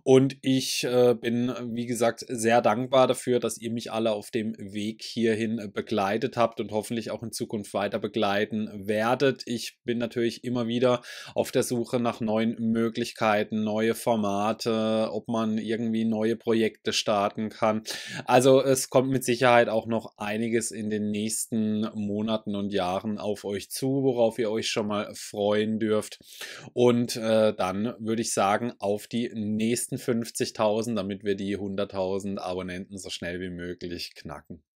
Und ich äh, bin, wie gesagt, sehr dankbar dafür, dass ihr mich alle auf dem Weg hierhin äh, begleitet habt und hoffentlich auch in Zukunft weiter begleiten werdet. Ich bin natürlich immer wieder auf der Suche nach neuen Möglichkeiten, neue Formate, ob man irgendwie neue Projekte Konflikte starten kann. Also es kommt mit Sicherheit auch noch einiges in den nächsten Monaten und Jahren auf euch zu, worauf ihr euch schon mal freuen dürft. Und äh, dann würde ich sagen, auf die nächsten 50.000, damit wir die 100.000 Abonnenten so schnell wie möglich knacken.